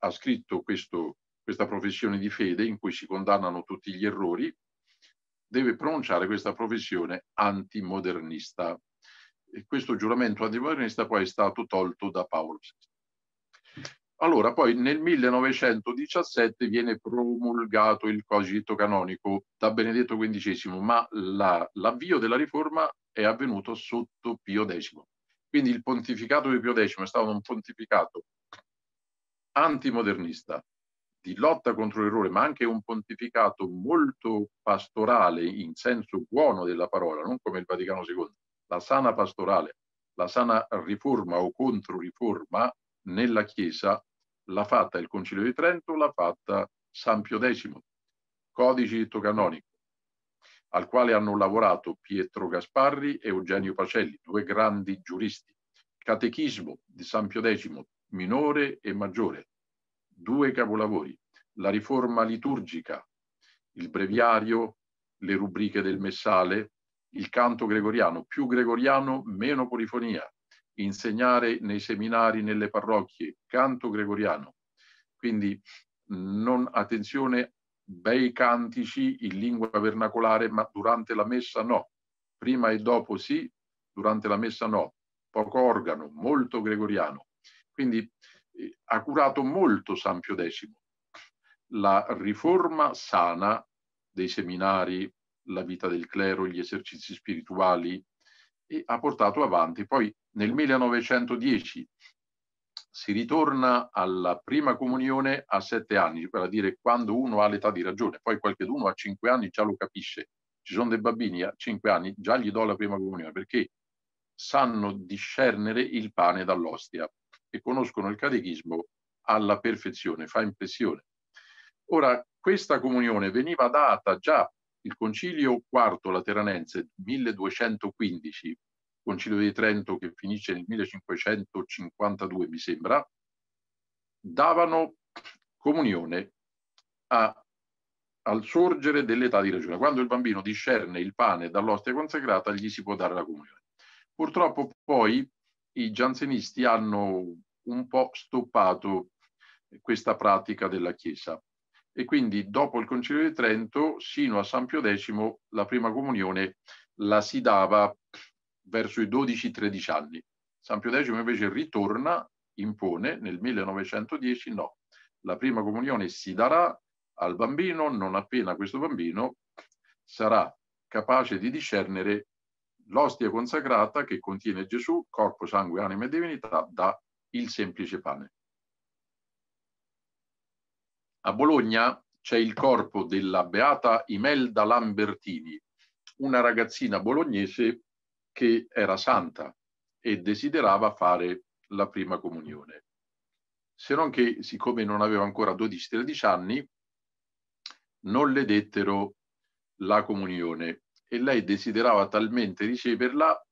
ha scritto questo, questa professione di fede in cui si condannano tutti gli errori deve pronunciare questa professione antimodernista. E questo giuramento antimodernista poi è stato tolto da Paolo VI. Allora, poi nel 1917 viene promulgato il cogito canonico da Benedetto XV, ma la, l'avvio della riforma è avvenuto sotto Pio X. Quindi il pontificato di Pio X è stato un pontificato antimodernista, di lotta contro l'errore, ma anche un pontificato molto pastorale in senso buono della parola, non come il Vaticano II, la sana pastorale, la sana riforma o controriforma nella Chiesa l'ha fatta il Concilio di Trento, l'ha fatta San Pio X, codice canonico, al quale hanno lavorato Pietro Gasparri e Eugenio Pacelli, due grandi giuristi. Catechismo di San Pio X, minore e maggiore, due capolavori, la riforma liturgica, il breviario, le rubriche del messale, il canto gregoriano, più gregoriano, meno polifonia, insegnare nei seminari, nelle parrocchie, canto gregoriano. Quindi non attenzione bei cantici in lingua vernacolare, ma durante la messa no. Prima e dopo sì, durante la messa no. Poco organo, molto gregoriano. Quindi ha curato molto San Pio X. La riforma sana dei seminari, la vita del clero, gli esercizi spirituali, e ha portato avanti. Poi nel 1910 si ritorna alla prima comunione a sette anni, per dire quando uno ha l'età di ragione, poi qualcuno a cinque anni già lo capisce. Ci sono dei bambini a cinque anni, già gli do la prima comunione perché sanno discernere il pane dall'ostia e conoscono il catechismo alla perfezione, fa impressione. Ora, questa comunione veniva data già il concilio IV lateranense 1215, concilio di Trento che finisce nel 1552 mi sembra, davano comunione a, al sorgere dell'età di ragione. Quando il bambino discerne il pane dall'ostia consacrata gli si può dare la comunione. Purtroppo poi i giansenisti hanno un po' stoppato questa pratica della Chiesa. E quindi dopo il Concilio di Trento, sino a San Pio X, la prima comunione la si dava verso i 12-13 anni. San Pio X invece ritorna, impone nel 1910, no, la prima comunione si darà al bambino non appena questo bambino sarà capace di discernere l'ostia consacrata che contiene Gesù, corpo, sangue, anima e divinità, dà il semplice pane. A Bologna c'è il corpo della beata Imelda Lambertini, una ragazzina bolognese che era santa e desiderava fare la prima comunione. Se non che, siccome non aveva ancora 12-13 anni, non le dettero la comunione e lei desiderava talmente riceverla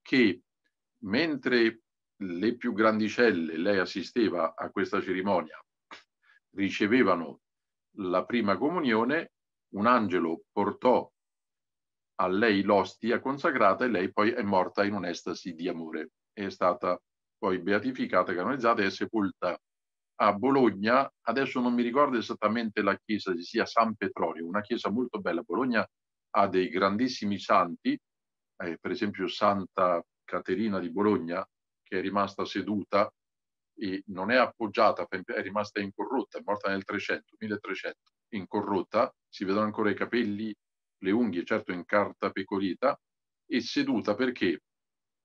che mentre le più grandicelle, lei assisteva a questa cerimonia, ricevevano la prima comunione, un angelo portò a lei l'ostia consacrata e lei poi è morta in un'estasi di amore. È stata poi beatificata, canonizzata e sepolta a Bologna. Adesso non mi ricordo esattamente la chiesa, sia San Petronio, una chiesa molto bella a Bologna ha dei grandissimi santi, eh, per esempio Santa Caterina di Bologna, che è rimasta seduta e non è appoggiata, è rimasta incorrotta, è morta nel 300, 1300, incorrotta, si vedono ancora i capelli, le unghie, certo in carta pecorita, e seduta perché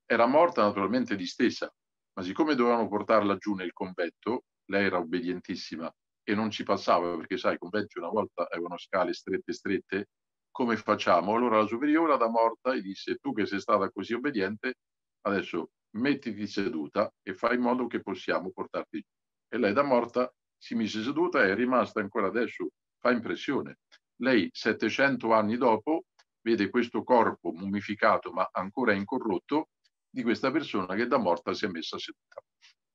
era morta naturalmente di stessa, ma siccome dovevano portarla giù nel convento, lei era obbedientissima e non ci passava perché sai, i conventi una volta avevano scale strette strette come facciamo? Allora la superiora da morta gli disse, tu che sei stata così obbediente, adesso mettiti seduta e fai in modo che possiamo portarti giù. E lei da morta si mise seduta e è rimasta ancora adesso, fa impressione. Lei 700 anni dopo vede questo corpo mummificato ma ancora incorrotto di questa persona che da morta si è messa seduta.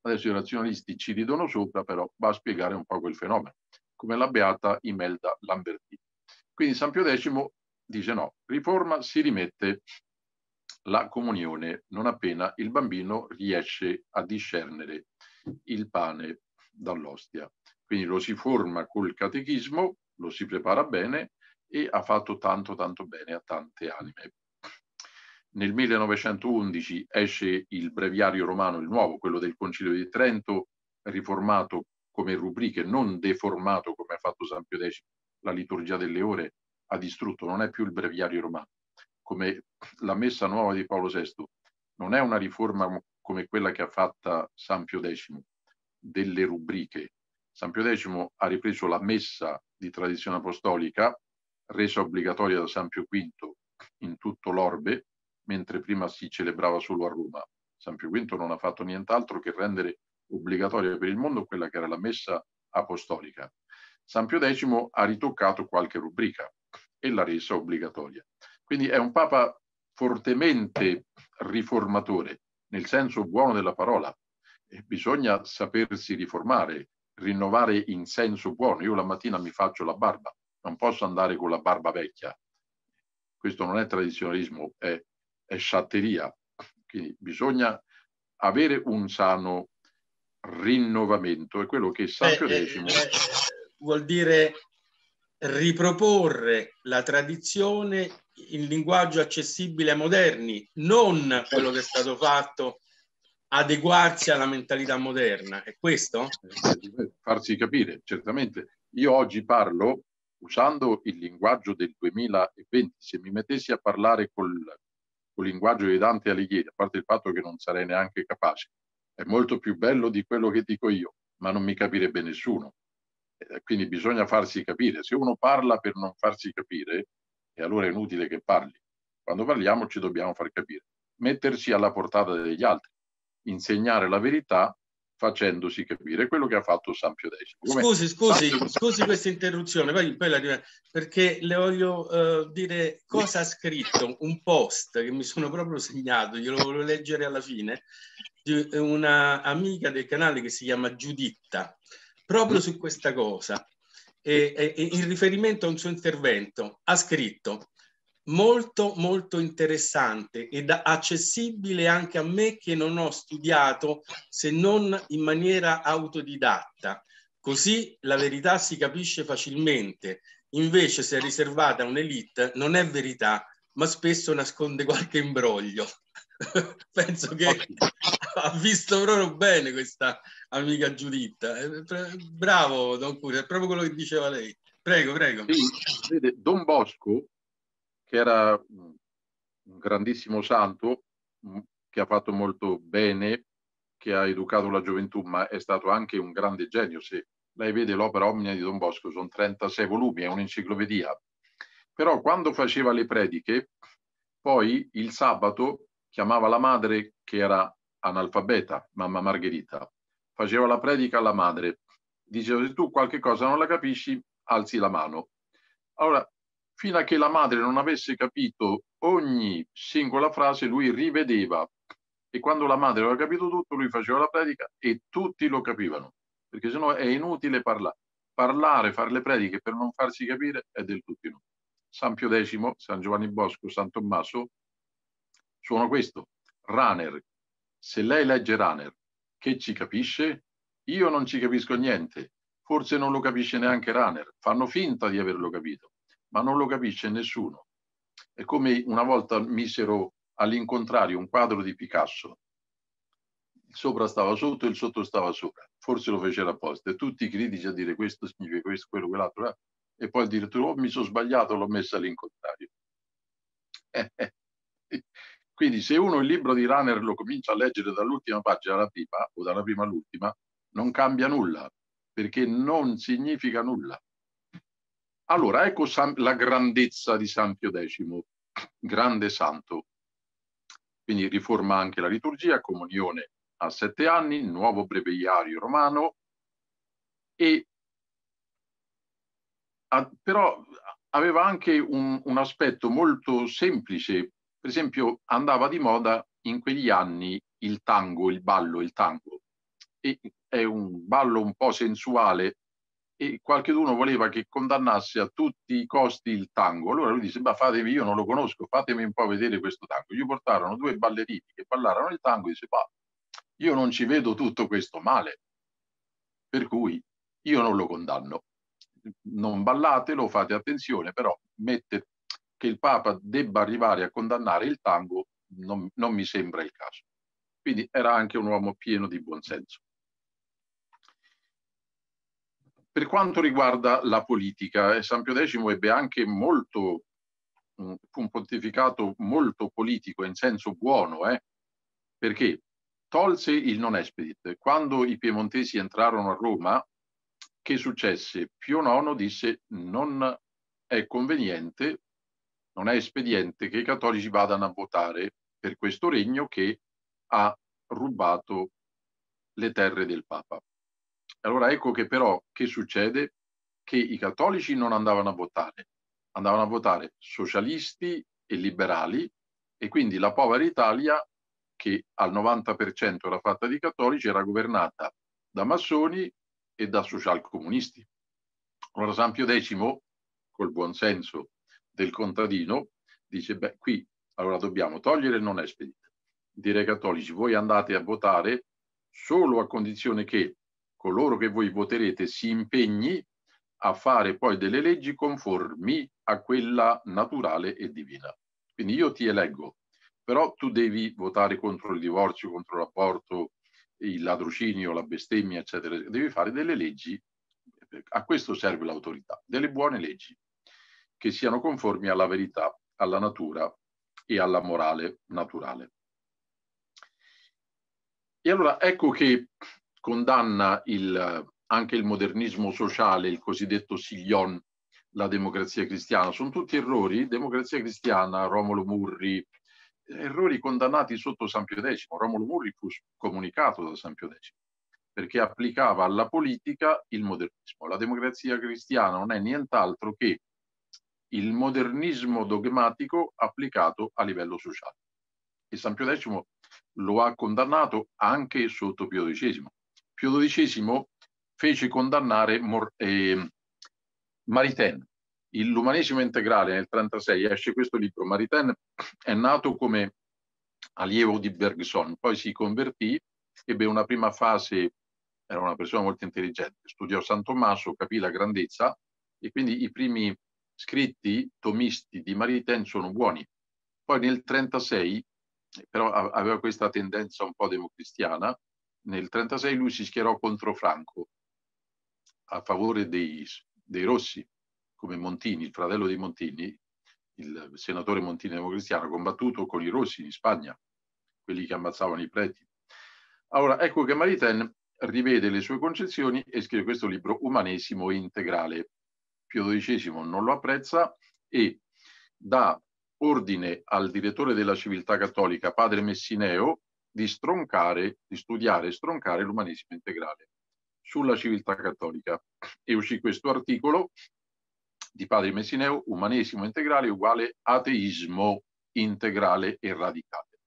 Adesso i razionalisti ci ridono sopra, però va a spiegare un po' quel fenomeno, come la beata Imelda Lambertini. Quindi San Pio X dice no, riforma si rimette la comunione non appena il bambino riesce a discernere il pane dall'ostia. Quindi lo si forma col catechismo, lo si prepara bene e ha fatto tanto tanto bene a tante anime. Nel 1911 esce il breviario romano, il nuovo, quello del Concilio di Trento, riformato come rubriche, non deformato come ha fatto San Pio X la liturgia delle ore ha distrutto, non è più il breviario romano, come la messa nuova di Paolo VI, non è una riforma come quella che ha fatta San Pio X delle rubriche. San Pio X ha ripreso la messa di tradizione apostolica, resa obbligatoria da San Pio V in tutto l'orbe, mentre prima si celebrava solo a Roma. San Pio V non ha fatto nient'altro che rendere obbligatoria per il mondo quella che era la messa apostolica. San Pio X ha ritoccato qualche rubrica e l'ha resa obbligatoria. Quindi è un Papa fortemente riformatore, nel senso buono della parola. E bisogna sapersi riformare, rinnovare in senso buono. Io la mattina mi faccio la barba, non posso andare con la barba vecchia. Questo non è tradizionalismo, è, è sciatteria. Quindi bisogna avere un sano rinnovamento. È quello che San Pio X... Eh, eh, vuol dire riproporre la tradizione in linguaggio accessibile ai moderni, non quello che è stato fatto adeguarsi alla mentalità moderna. È questo? Farsi capire, certamente. Io oggi parlo usando il linguaggio del 2020. Se mi mettessi a parlare col, col linguaggio di Dante Alighieri, a parte il fatto che non sarei neanche capace, è molto più bello di quello che dico io, ma non mi capirebbe nessuno. Eh, quindi bisogna farsi capire. Se uno parla per non farsi capire, e allora è inutile che parli. Quando parliamo ci dobbiamo far capire. Mettersi alla portata degli altri, insegnare la verità facendosi capire quello che ha fatto San Pio X. Come... Scusi, scusi, scusi questa interruzione, poi, poi la... perché le voglio uh, dire cosa ha scritto un post che mi sono proprio segnato, glielo voglio leggere alla fine, di una amica del canale che si chiama Giuditta, proprio su questa cosa. E, e, in riferimento a un suo intervento, ha scritto molto molto interessante ed accessibile anche a me che non ho studiato se non in maniera autodidatta. Così la verità si capisce facilmente, invece se è riservata a un'elite non è verità, ma spesso nasconde qualche imbroglio. Penso che ha visto proprio bene questa, amica Giuditta. Eh, bravo Don Curio, è proprio quello che diceva lei. Prego, prego. Sì, vede, Don Bosco, che era un grandissimo santo, mm, che ha fatto molto bene, che ha educato la gioventù, ma è stato anche un grande genio. Se lei vede l'opera Omnia di Don Bosco, sono 36 volumi, è un'enciclopedia. Però quando faceva le prediche, poi il sabato chiamava la madre che era analfabeta, mamma Margherita, Faceva la predica alla madre. Diceva, se tu qualche cosa non la capisci, alzi la mano. Allora, fino a che la madre non avesse capito ogni singola frase, lui rivedeva. E quando la madre aveva capito tutto, lui faceva la predica e tutti lo capivano. Perché sennò è inutile parlare. Parlare, fare le prediche per non farsi capire è del tutto inutile. San Pio X, San Giovanni Bosco, San Tommaso, sono questo. Runner. Se lei legge Runner che ci capisce? Io non ci capisco niente. Forse non lo capisce neanche Runner. Fanno finta di averlo capito, ma non lo capisce nessuno. È come una volta misero all'incontrario un quadro di Picasso. Il sopra stava sotto e il sotto stava sopra. Forse lo fecero apposta. E tutti i critici a dire questo significa questo, quello, quell'altro. E poi addirittura oh, mi sono sbagliato, l'ho messa all'incontrario. Eh, eh. Quindi se uno il libro di Runner lo comincia a leggere dall'ultima pagina alla prima o dalla prima all'ultima, non cambia nulla, perché non significa nulla. Allora, ecco la grandezza di San Pio X, grande santo. Quindi riforma anche la liturgia, comunione a sette anni, nuovo breviario romano e però aveva anche un, un aspetto molto semplice per esempio andava di moda in quegli anni il tango, il ballo, il tango. E è un ballo un po' sensuale e qualcuno voleva che condannasse a tutti i costi il tango. Allora lui disse, ma fatemi, io non lo conosco, fatemi un po' vedere questo tango. Gli portarono due ballerini che ballarono il tango e disse, ma io non ci vedo tutto questo male. Per cui io non lo condanno. Non ballatelo, fate attenzione, però mette, che il Papa debba arrivare a condannare il tango non, non mi sembra il caso. Quindi era anche un uomo pieno di buonsenso. Per quanto riguarda la politica, eh, San Pio X ebbe anche molto, mm, fu un pontificato molto politico in senso buono, eh? perché tolse il non espedit. Quando i piemontesi entrarono a Roma, che successe? Pio IX disse non è conveniente non è espediente che i cattolici vadano a votare per questo regno che ha rubato le terre del Papa. Allora ecco che però che succede? Che i cattolici non andavano a votare, andavano a votare socialisti e liberali e quindi la povera Italia, che al 90% era fatta di cattolici, era governata da massoni e da socialcomunisti. Allora San Pio X, col buon senso del contadino, dice, beh, qui allora dobbiamo togliere il non expedit, dire ai cattolici, voi andate a votare solo a condizione che coloro che voi voterete si impegni a fare poi delle leggi conformi a quella naturale e divina. Quindi io ti eleggo, però tu devi votare contro il divorzio, contro l'aborto, il ladrocinio, la bestemmia, eccetera. Devi fare delle leggi, a questo serve l'autorità, delle buone leggi che siano conformi alla verità, alla natura e alla morale naturale. E allora ecco che condanna il, anche il modernismo sociale, il cosiddetto Siglion, la democrazia cristiana. Sono tutti errori, democrazia cristiana, Romolo Murri, errori condannati sotto San Pio X. Romolo Murri fu comunicato da San Pio X perché applicava alla politica il modernismo. La democrazia cristiana non è nient'altro che il modernismo dogmatico applicato a livello sociale. E San Pio X lo ha condannato anche sotto Pio XII. Pio XII fece condannare Mor- eh, Maritain. L'umanesimo integrale nel 1936 esce questo libro. Maritain è nato come allievo di Bergson, poi si convertì, ebbe una prima fase, era una persona molto intelligente, studiò San Tommaso, capì la grandezza e quindi i primi scritti tomisti di Maritain sono buoni. Poi nel 1936, però aveva questa tendenza un po' democristiana, nel 1936 lui si schierò contro Franco a favore dei, dei Rossi, come Montini, il fratello di Montini, il senatore Montini democristiano, combattuto con i Rossi in Spagna, quelli che ammazzavano i preti. Allora, ecco che Maritain rivede le sue concezioni e scrive questo libro umanesimo integrale, Pio XII non lo apprezza e dà ordine al direttore della civiltà cattolica, padre Messineo, di stroncare, di studiare e stroncare l'umanesimo integrale sulla civiltà cattolica. E uscì questo articolo di padre Messineo, umanesimo integrale uguale ateismo integrale e radicale.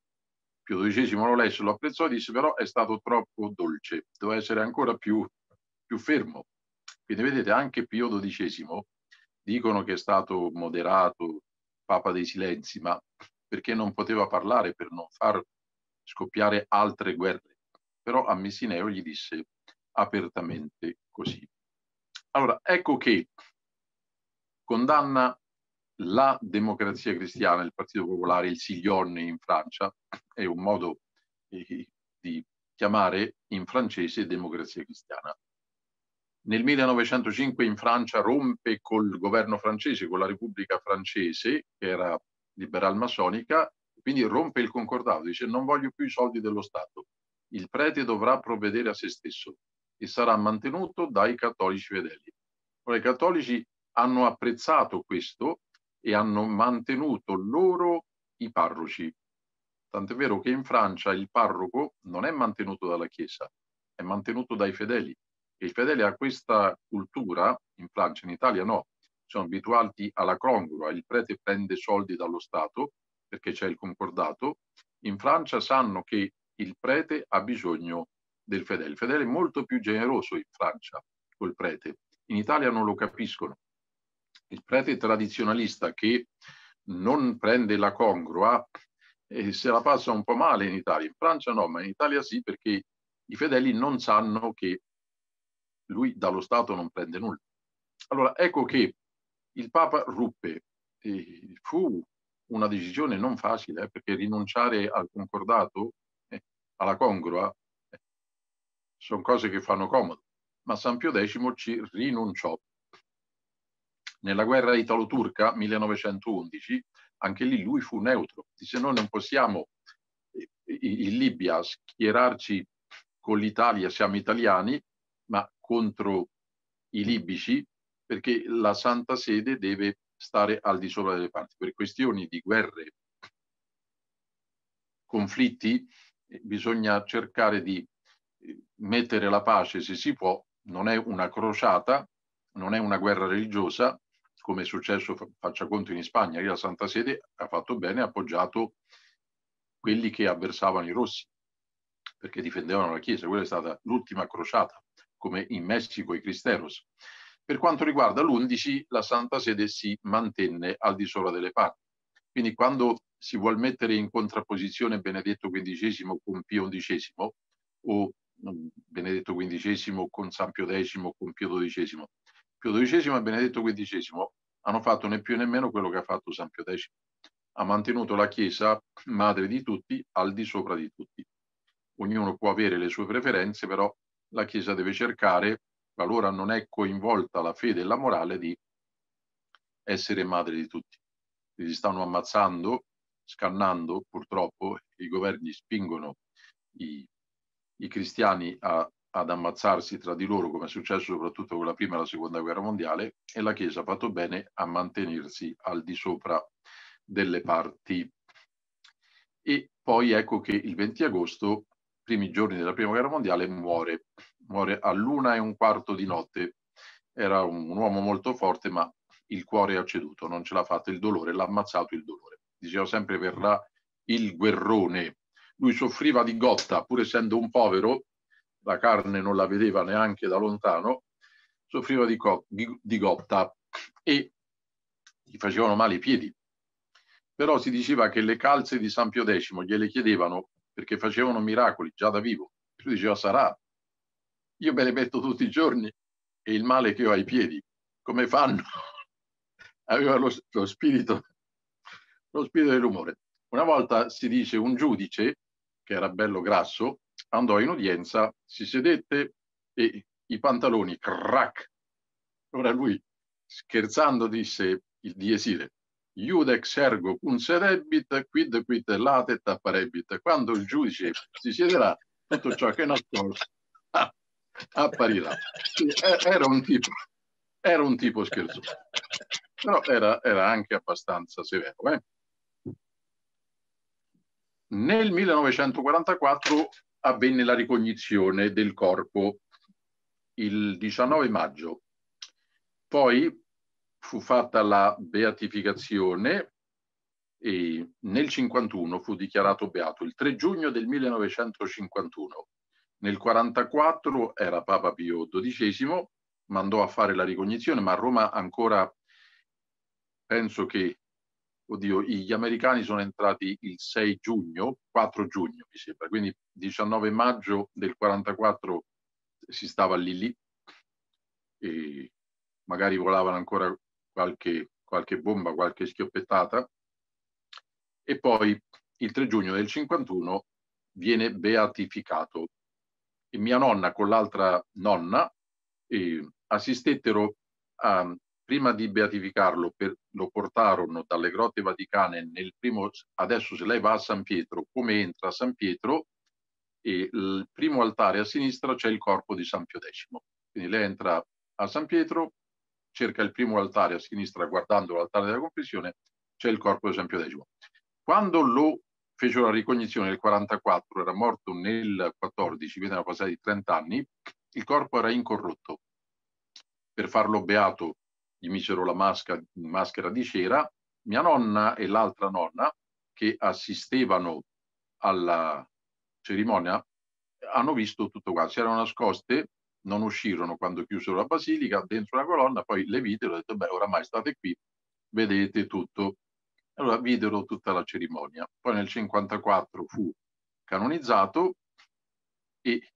Pio XII lo lesse, lo apprezzò e disse però è stato troppo dolce, doveva essere ancora più, più fermo. Quindi vedete anche Pio XII dicono che è stato moderato, Papa dei Silenzi, ma perché non poteva parlare per non far scoppiare altre guerre. Però a Messineo gli disse apertamente così. Allora, ecco che condanna la democrazia cristiana, il Partito Popolare, il Siglione in Francia, è un modo eh, di chiamare in francese democrazia cristiana nel 1905 in Francia rompe col governo francese, con la Repubblica francese, che era liberal massonica, quindi rompe il concordato, dice non voglio più i soldi dello Stato. Il prete dovrà provvedere a se stesso e sarà mantenuto dai cattolici fedeli. Ora i cattolici hanno apprezzato questo e hanno mantenuto loro i parroci. Tant'è vero che in Francia il parroco non è mantenuto dalla Chiesa, è mantenuto dai fedeli. I fedeli a questa cultura, in Francia, in Italia no, sono abituati alla congrua, il prete prende soldi dallo Stato perché c'è il concordato, in Francia sanno che il prete ha bisogno del fedele, il fedele è molto più generoso in Francia col prete, in Italia non lo capiscono. Il prete tradizionalista che non prende la congrua eh, se la passa un po' male in Italia, in Francia no, ma in Italia sì perché i fedeli non sanno che lui dallo Stato non prende nulla. Allora ecco che il Papa ruppe, eh, fu una decisione non facile eh, perché rinunciare al concordato, eh, alla congrua, eh, sono cose che fanno comodo, ma San Pio X ci rinunciò. Nella guerra italo-turca 1911, anche lì lui fu neutro, disse noi non possiamo eh, in Libia schierarci con l'Italia, siamo italiani, contro i libici perché la Santa Sede deve stare al di sopra delle parti. Per questioni di guerre, conflitti, bisogna cercare di eh, mettere la pace se si può. Non è una crociata, non è una guerra religiosa, come è successo faccia conto in Spagna. Lì la Santa Sede ha fatto bene, ha appoggiato quelli che avversavano i rossi, perché difendevano la Chiesa. Quella è stata l'ultima crociata come in Messico i Cristeros. Per quanto riguarda l'11, la Santa Sede si mantenne al di sopra delle parti. Quindi quando si vuole mettere in contrapposizione Benedetto XV con Pio XI o mm, Benedetto XV con San Pio X con Pio XII, Pio XII e Benedetto XV hanno fatto né più né meno quello che ha fatto San Pio X. Ha mantenuto la Chiesa madre di tutti al di sopra di tutti. Ognuno può avere le sue preferenze, però la Chiesa deve cercare, qualora non è coinvolta la fede e la morale, di essere madre di tutti. Si stanno ammazzando, scannando purtroppo, i governi spingono i, i cristiani a, ad ammazzarsi tra di loro, come è successo soprattutto con la prima e la seconda guerra mondiale, e la Chiesa ha fatto bene a mantenersi al di sopra delle parti. E poi ecco che il 20 agosto primi giorni della prima guerra mondiale muore, muore all'una e un quarto di notte. Era un, un uomo molto forte, ma il cuore ha ceduto, non ce l'ha fatto il dolore, l'ha ammazzato il dolore. Diceva sempre verrà il guerrone. Lui soffriva di gotta, pur essendo un povero, la carne non la vedeva neanche da lontano, soffriva di, co- di, di gotta e gli facevano male i piedi. Però si diceva che le calze di San Pio X gliele chiedevano perché facevano miracoli già da vivo. Lui diceva sarà. Io me le metto tutti i giorni e il male che ho ai piedi, come fanno? Aveva lo, lo spirito, lo spirito dell'umore. Una volta si dice un giudice, che era bello grasso, andò in udienza, si sedette e i pantaloni, crack. Allora lui, scherzando, disse il diesire, iudex ergo punserebit, quid quid latet apparebit. Quando il giudice si siederà, tutto ciò che è nascosto ah, apparirà. Era un tipo, era un tipo scherzoso, però era, era anche abbastanza severo. Eh? Nel 1944 avvenne la ricognizione del corpo il 19 maggio. Poi fu fatta la beatificazione e nel 51 fu dichiarato beato, il 3 giugno del 1951. Nel 44 era Papa Pio XII, mandò a fare la ricognizione, ma a Roma ancora penso che, oddio, gli americani sono entrati il 6 giugno, 4 giugno mi sembra, quindi 19 maggio del 44 si stava lì lì e magari volavano ancora qualche, qualche bomba, qualche schioppettata. E poi il 3 giugno del 51 viene beatificato. E mia nonna con l'altra nonna eh, assistettero a, prima di beatificarlo, per, lo portarono dalle grotte vaticane nel primo, adesso se lei va a San Pietro, come entra a San Pietro, e il primo altare a sinistra c'è il corpo di San Pio X. Quindi lei entra a San Pietro, cerca il primo altare a sinistra guardando l'altare della confessione, c'è il corpo ad esempio d'Esimo. Quando lo fecero la ricognizione nel 44, era morto nel 14, quindi erano passati 30 anni, il corpo era incorrotto. Per farlo beato gli misero la maschera, maschera di cera, mia nonna e l'altra nonna che assistevano alla cerimonia hanno visto tutto qua, si erano nascoste non uscirono quando chiusero la basilica dentro la colonna, poi le videro e hanno detto, beh, oramai state qui, vedete tutto. Allora videro tutta la cerimonia. Poi nel 1954 fu canonizzato e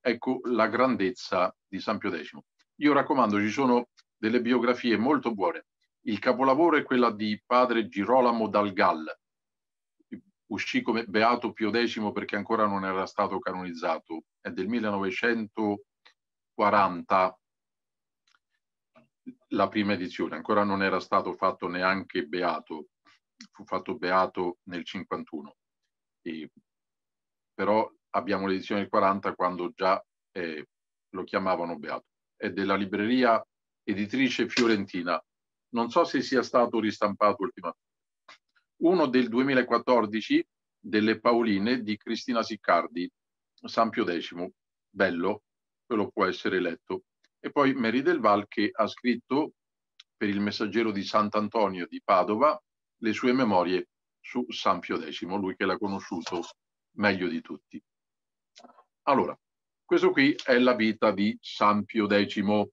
ecco la grandezza di San Pio X. Io raccomando, ci sono delle biografie molto buone. Il capolavoro è quella di padre Girolamo Dal Gall. Uscì come Beato Pio X perché ancora non era stato canonizzato. È del 1900 40 la prima edizione, ancora non era stato fatto neanche Beato, fu fatto Beato nel 51, e, però abbiamo l'edizione del 40 quando già eh, lo chiamavano Beato, è della libreria editrice fiorentina, non so se sia stato ristampato ultimamente. Uno del 2014 delle Paoline di Cristina Siccardi, San Pio X, bello, quello può essere letto. E poi Mary del Val che ha scritto per il messaggero di Sant'Antonio di Padova le sue memorie su San Pio X, lui che l'ha conosciuto meglio di tutti. Allora, questo qui è la vita di San Pio X.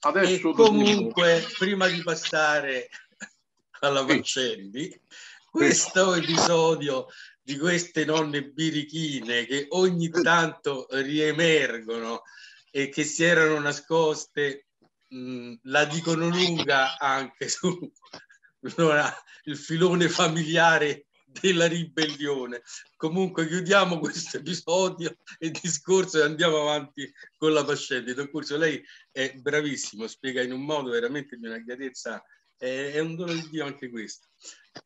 Adesso e comunque, dopo... prima di passare alla Marcelli, sì. questo episodio di queste nonne birichine che ogni eh. tanto riemergono e che si erano nascoste, mh, mm, la dicono lunga anche sul filone familiare della ribellione. Comunque chiudiamo questo episodio e discorso e andiamo avanti con la pascente. Don Curso, lei è bravissimo, spiega in un modo veramente di una chiarezza, è, è un dono di Dio anche questo.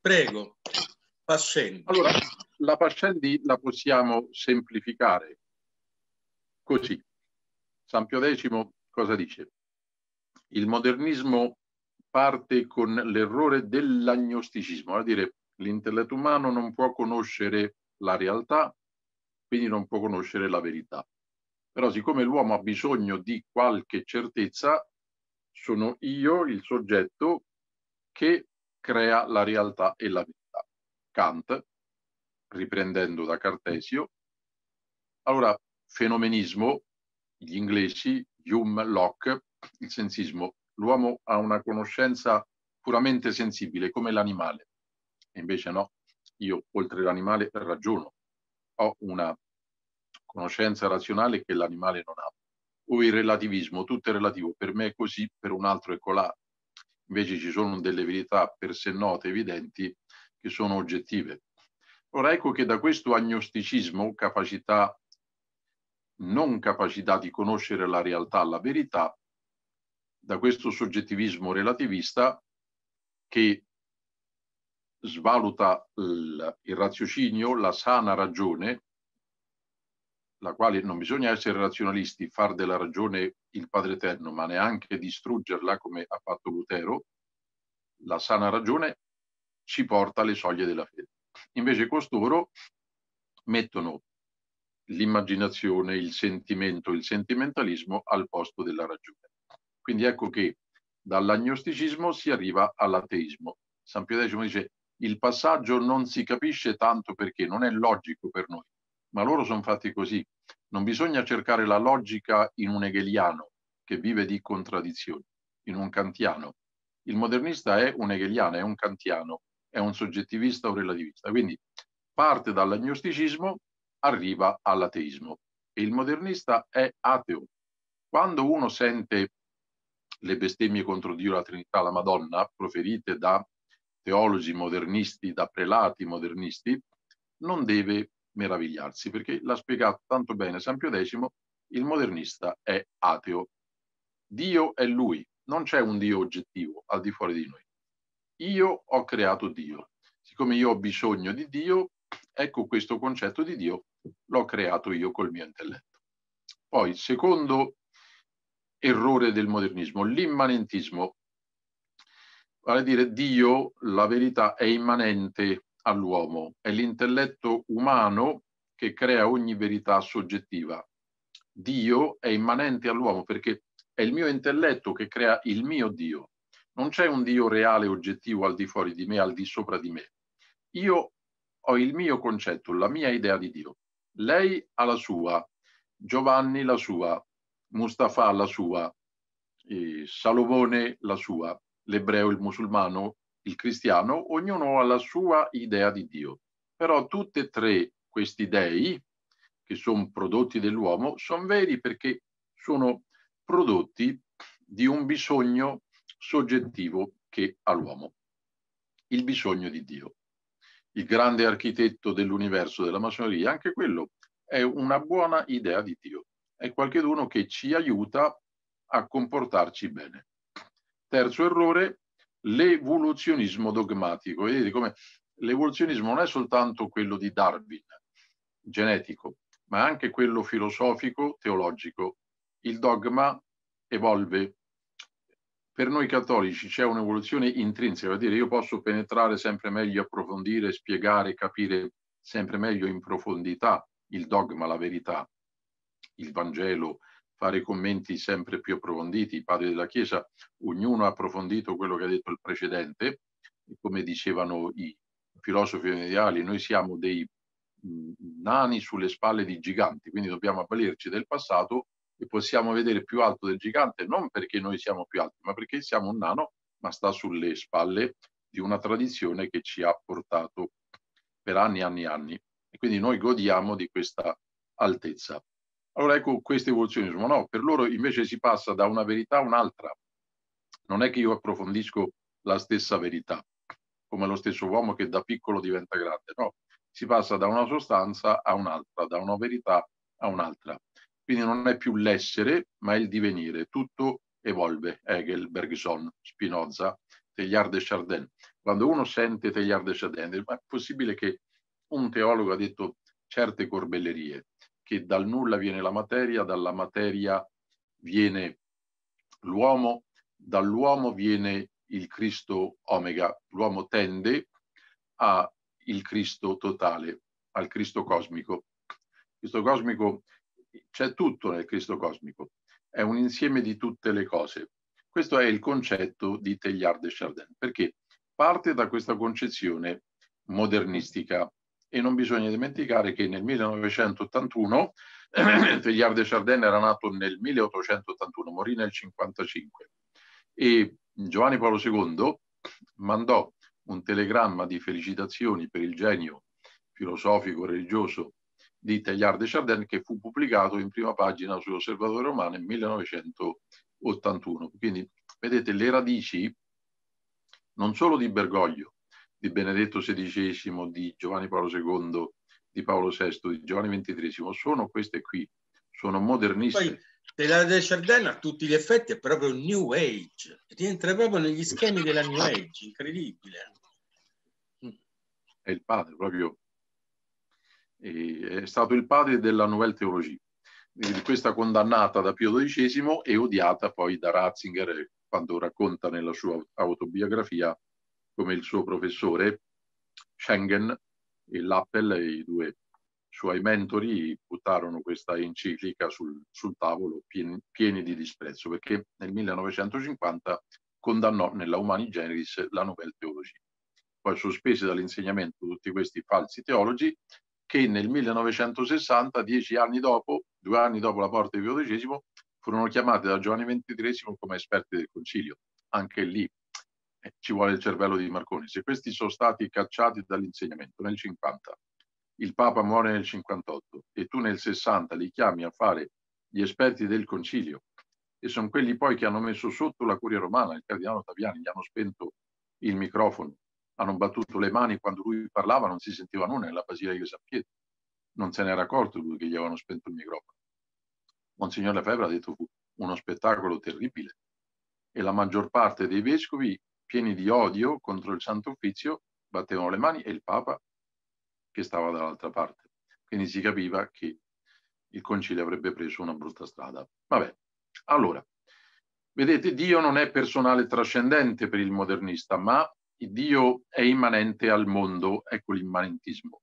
Prego, pascente. Allora, la parcella D la possiamo semplificare così. San Pio X cosa dice? Il modernismo parte con l'errore dell'agnosticismo, vale a dire l'intelletto umano non può conoscere la realtà, quindi non può conoscere la verità. Però siccome l'uomo ha bisogno di qualche certezza, sono io, il soggetto, che crea la realtà e la verità. Kant riprendendo da Cartesio. Allora, fenomenismo, gli inglesi, Hume, Locke, il sensismo. L'uomo ha una conoscenza puramente sensibile, come l'animale. E invece no, io oltre l'animale ragiono. Ho una conoscenza razionale che l'animale non ha. O il relativismo, tutto è relativo, per me è così, per un altro è colà. Invece ci sono delle verità per sé note, evidenti, che sono oggettive. Ora ecco che da questo agnosticismo, capacità, non capacità di conoscere la realtà, la verità, da questo soggettivismo relativista che svaluta il, il raziocinio, la sana ragione, la quale non bisogna essere razionalisti, far della ragione il Padre Eterno, ma neanche distruggerla come ha fatto Lutero, la sana ragione ci porta alle soglie della fede. Invece costoro mettono l'immaginazione, il sentimento, il sentimentalismo al posto della ragione. Quindi ecco che dall'agnosticismo si arriva all'ateismo. San Pio X dice il passaggio non si capisce tanto perché non è logico per noi, ma loro sono fatti così. Non bisogna cercare la logica in un hegeliano che vive di contraddizioni, in un kantiano. Il modernista è un hegeliano, è un kantiano, è un soggettivista o relativista. Quindi parte dall'agnosticismo, arriva all'ateismo. E il modernista è ateo. Quando uno sente le bestemmie contro Dio, la Trinità, la Madonna, proferite da teologi modernisti, da prelati modernisti, non deve meravigliarsi, perché l'ha spiegato tanto bene San Pio X, il modernista è ateo. Dio è lui, non c'è un Dio oggettivo al di fuori di noi io ho creato Dio. Siccome io ho bisogno di Dio, ecco questo concetto di Dio l'ho creato io col mio intelletto. Poi, secondo errore del modernismo, l'immanentismo, vale a dire Dio, la verità è immanente all'uomo, è l'intelletto umano che crea ogni verità soggettiva. Dio è immanente all'uomo perché è il mio intelletto che crea il mio Dio. Non c'è un Dio reale oggettivo al di fuori di me, al di sopra di me. Io ho il mio concetto, la mia idea di Dio. Lei ha la sua, Giovanni la sua, Mustafa la sua, eh, Salomone la sua, l'ebreo, il musulmano, il cristiano, ognuno ha la sua idea di Dio. Però tutti e tre questi dei, che sono prodotti dell'uomo, sono veri perché sono prodotti di un bisogno soggettivo che all'uomo, il bisogno di Dio. Il grande architetto dell'universo della massoneria, anche quello è una buona idea di Dio, è qualcheduno che ci aiuta a comportarci bene. Terzo errore, l'evoluzionismo dogmatico. Vedete come l'evoluzionismo non è soltanto quello di Darwin, genetico, ma anche quello filosofico, teologico. Il dogma evolve, per noi cattolici c'è un'evoluzione intrinseca, vuol dire io posso penetrare sempre meglio, approfondire, spiegare, capire sempre meglio in profondità il dogma, la verità, il Vangelo, fare commenti sempre più approfonditi. I padri della Chiesa, ognuno ha approfondito quello che ha detto il precedente, e come dicevano i filosofi mediali, noi siamo dei nani sulle spalle di giganti, quindi dobbiamo avvalerci del passato e possiamo vedere più alto del gigante non perché noi siamo più alti, ma perché siamo un nano, ma sta sulle spalle di una tradizione che ci ha portato per anni e anni e anni. E quindi noi godiamo di questa altezza. Allora ecco questo evoluzionismo, no, per loro invece si passa da una verità a un'altra. Non è che io approfondisco la stessa verità, come lo stesso uomo che da piccolo diventa grande, no, si passa da una sostanza a un'altra, da una verità a un'altra. Quindi non è più l'essere, ma il divenire. Tutto evolve. Hegel, Bergson, Spinoza, Teilhard de Chardin. Quando uno sente Teilhard de Chardin, ma è possibile che un teologo ha detto certe corbellerie, che dal nulla viene la materia, dalla materia viene l'uomo, dall'uomo viene il Cristo omega, l'uomo tende al Cristo totale, al Cristo cosmico. Cristo cosmico c'è tutto nel Cristo cosmico, è un insieme di tutte le cose. Questo è il concetto di Teilhard de Chardin, perché parte da questa concezione modernistica e non bisogna dimenticare che nel 1981 Teilhard de Chardin era nato nel 1881, morì nel 1955 e Giovanni Paolo II mandò un telegramma di felicitazioni per il genio filosofico religioso di Tagliard de Chardin che fu pubblicato in prima pagina sull'Osservatore Romano nel 1981. Quindi vedete le radici non solo di Bergoglio, di Benedetto XVI, di Giovanni Paolo II, di Paolo VI, di Giovanni XXIII, sono queste qui, sono modernissime. Poi, Teilhard de Chardin a tutti gli effetti è proprio New Age, rientra proprio negli schemi della New Age, incredibile. È il padre proprio è stato il padre della Nouvelle Theologie, questa condannata da Pio XII e odiata poi da Ratzinger quando racconta nella sua autobiografia come il suo professore Schengen e Lappel, i due suoi mentori, buttarono questa enciclica sul, sul tavolo pieni, pieni, di disprezzo, perché nel 1950 condannò nella Humani Generis la Nouvelle Theologie. Poi sospesi dall'insegnamento tutti questi falsi teologi, che nel 1960, dieci anni dopo, due anni dopo la morte di Pio XII, furono chiamate da Giovanni XXIII come esperti del Concilio. Anche lì eh, ci vuole il cervello di Marconi. Se questi sono stati cacciati dall'insegnamento nel 50, il Papa muore nel 58 e tu nel 60 li chiami a fare gli esperti del Concilio, e sono quelli poi che hanno messo sotto la curia romana, il cardinale Taviani, gli hanno spento il microfono, hanno battuto le mani quando lui parlava, non si sentiva nulla nella Basilica di San Pietro. Non se n'era accorto lui che gli avevano spento il microfono. Monsignor Lefebvre ha detto fu uno spettacolo terribile e la maggior parte dei vescovi, pieni di odio contro il Santo Uffizio, battevano le mani e il Papa che stava dall'altra parte. Quindi si capiva che il concilio avrebbe preso una brutta strada. Vabbè, allora, vedete, Dio non è personale trascendente per il modernista, ma Dio è immanente al mondo, ecco l'immanentismo.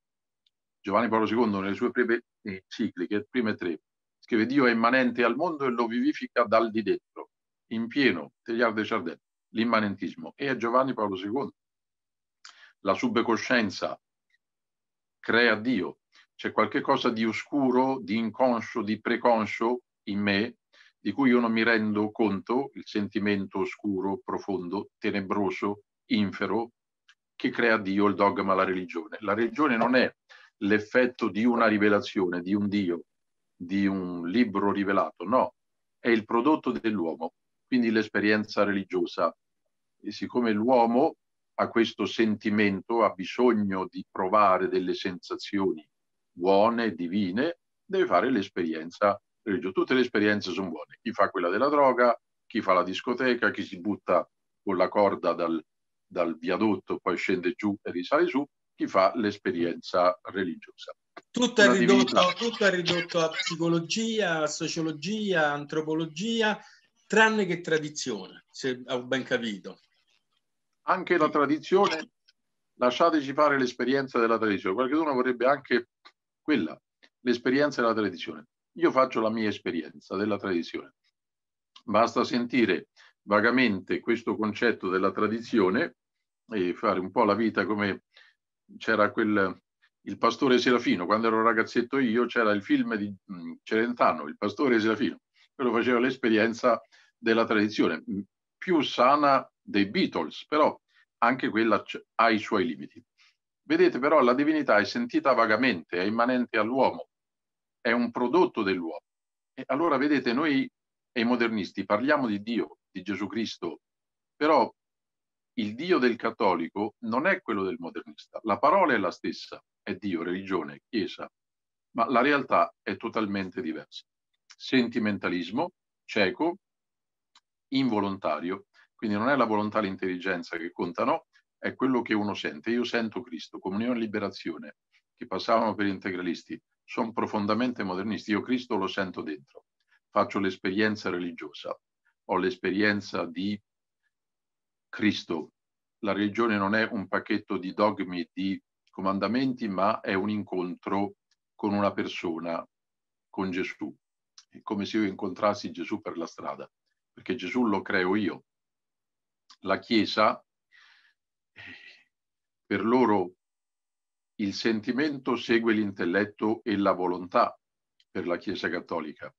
Giovanni Paolo II nelle sue prime cicliche, eh, prime tre, scrive Dio è immanente al mondo e lo vivifica dal di dentro, in pieno, Tegliard de Chardin, l'immanentismo. E a Giovanni Paolo II. La subcoscienza crea Dio. C'è qualche cosa di oscuro, di inconscio, di preconscio in me, di cui io non mi rendo conto, il sentimento oscuro, profondo, tenebroso, infero che crea Dio, il dogma, la religione. La religione non è l'effetto di una rivelazione, di un Dio, di un libro rivelato, no, è il prodotto dell'uomo, quindi l'esperienza religiosa. E siccome l'uomo ha questo sentimento, ha bisogno di provare delle sensazioni buone, divine, deve fare l'esperienza religiosa. Tutte le esperienze sono buone. Chi fa quella della droga, chi fa la discoteca, chi si butta con la corda dal, dal viadotto, poi scende giù e risale su, chi fa l'esperienza religiosa. Tutto è, ridotto, tutto è, ridotto, a psicologia, a sociologia, antropologia, tranne che tradizione, se ho ben capito. Anche la tradizione, lasciateci fare l'esperienza della tradizione, qualcuno vorrebbe anche quella, l'esperienza della tradizione. Io faccio la mia esperienza della tradizione. Basta sentire vagamente questo concetto della tradizione e fare un po' la vita come c'era quel il pastore Serafino, quando ero ragazzetto io c'era il film di mm, Celentano, il pastore Serafino, quello faceva l'esperienza della tradizione più sana dei Beatles, però anche quella ha i suoi limiti. Vedete però la divinità è sentita vagamente, è immanente all'uomo, è un prodotto dell'uomo. E allora vedete noi e i modernisti parliamo di Dio, di Gesù Cristo, però il Dio del cattolico non è quello del modernista. La parola è la stessa, è Dio, religione, chiesa, ma la realtà è totalmente diversa. Sentimentalismo, cieco, involontario, quindi non è la volontà e l'intelligenza che contano, è quello che uno sente. Io sento Cristo, comunione e liberazione, che passavano per integralisti, sono profondamente modernisti, io Cristo lo sento dentro, faccio l'esperienza religiosa, ho l'esperienza di Cristo. La religione non è un pacchetto di dogmi, di comandamenti, ma è un incontro con una persona, con Gesù. È come se io incontrassi Gesù per la strada, perché Gesù lo creo io. La Chiesa, eh, per loro il sentimento segue l'intelletto e la volontà per la Chiesa cattolica.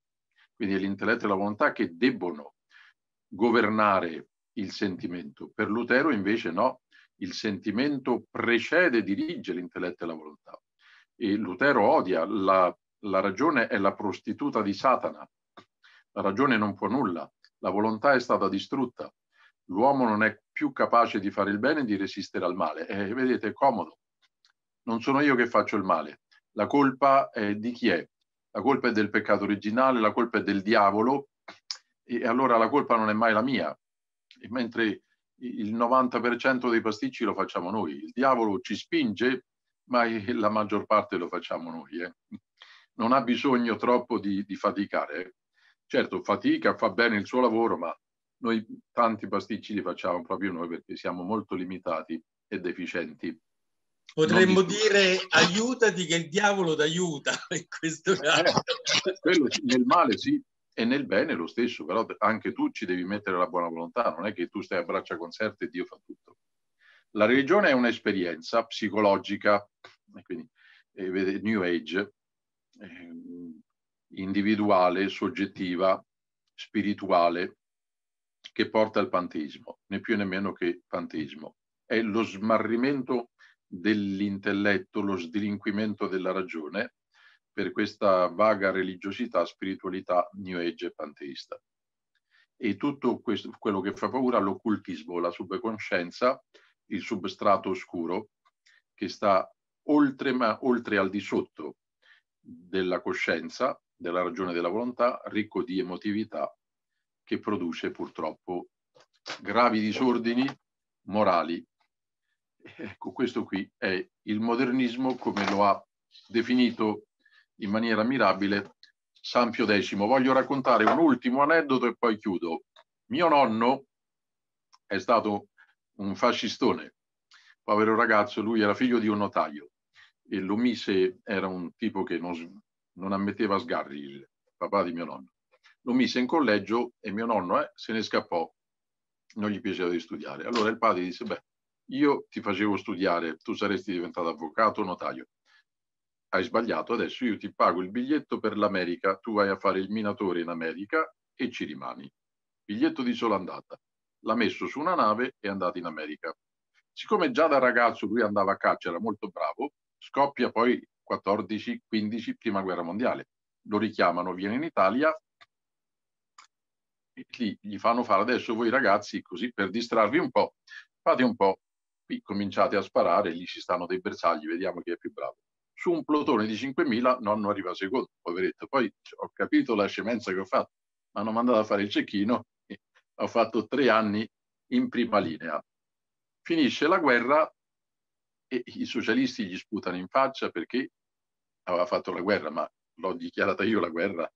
Quindi è l'intelletto e la volontà che debbono governare il sentimento. Per Lutero invece no, il sentimento precede, dirige l'intelletto e la volontà. E Lutero odia, la, la ragione è la prostituta di Satana, la ragione non può nulla, la volontà è stata distrutta, l'uomo non è più capace di fare il bene e di resistere al male. E eh, vedete, è comodo, non sono io che faccio il male, la colpa è di chi è? La colpa è del peccato originale, la colpa è del diavolo e allora la colpa non è mai la mia, cioè, mentre il 90% dei pasticci lo facciamo noi. Il diavolo ci spinge, ma la maggior parte lo facciamo noi. Eh. Non ha bisogno troppo di, di faticare. Eh. Certo, fatica, fa bene il suo lavoro, ma noi tanti pasticci li facciamo proprio noi perché siamo molto limitati e deficienti. Potremmo dire aiutati che il diavolo d'aiuta in questo eh, caso. Eh, quello, nel male sì, e nel bene lo stesso, però anche tu ci devi mettere la buona volontà, non è che tu stai a braccia concerte e Dio fa tutto. La religione è un'esperienza psicologica, quindi eh, New Age, eh, individuale, soggettiva, spirituale, che porta al panteismo, né più né meno che panteismo. È lo smarrimento dell'intelletto, lo sdilinquimento della ragione per questa vaga religiosità, spiritualità new age e panteista. E tutto questo, quello che fa paura è l'occultismo, la subconscienza, il substrato oscuro che sta oltre, ma oltre al di sotto della coscienza, della ragione della volontà, ricco di emotività che produce purtroppo gravi disordini morali. Ecco, questo qui è il modernismo come lo ha definito in maniera mirabile San Pio X. Voglio raccontare un ultimo aneddoto e poi chiudo. Mio nonno è stato un fascistone, povero ragazzo, lui era figlio di un notaio e lo mise, era un tipo che non, non ammetteva sgarri, il papà di mio nonno. Lo mise in collegio e mio nonno eh, se ne scappò, non gli piaceva di studiare. Allora il padre disse, beh, io ti facevo studiare, tu saresti diventato avvocato o notaio hai sbagliato, adesso io ti pago il biglietto per l'America, tu vai a fare il minatore in America e ci rimani. Biglietto di sola andata. L'ha messo su una nave e è andato in America. Siccome già da ragazzo lui andava a caccia, era molto bravo, scoppia poi 14-15 prima guerra mondiale. Lo richiamano, viene in Italia e lì gli fanno fare adesso voi ragazzi, così per distrarvi un po', fate un po', qui cominciate a sparare, lì ci stanno dei bersagli, vediamo chi è più bravo su un plotone di 5.000 nonno arriva secondo, poveretto. Poi ho capito la scemenza che ho fatto, mi hanno mandato a fare il cecchino ho fatto tre anni in prima linea. Finisce la guerra e i socialisti gli sputano in faccia perché aveva fatto la guerra, ma l'ho dichiarata io la guerra,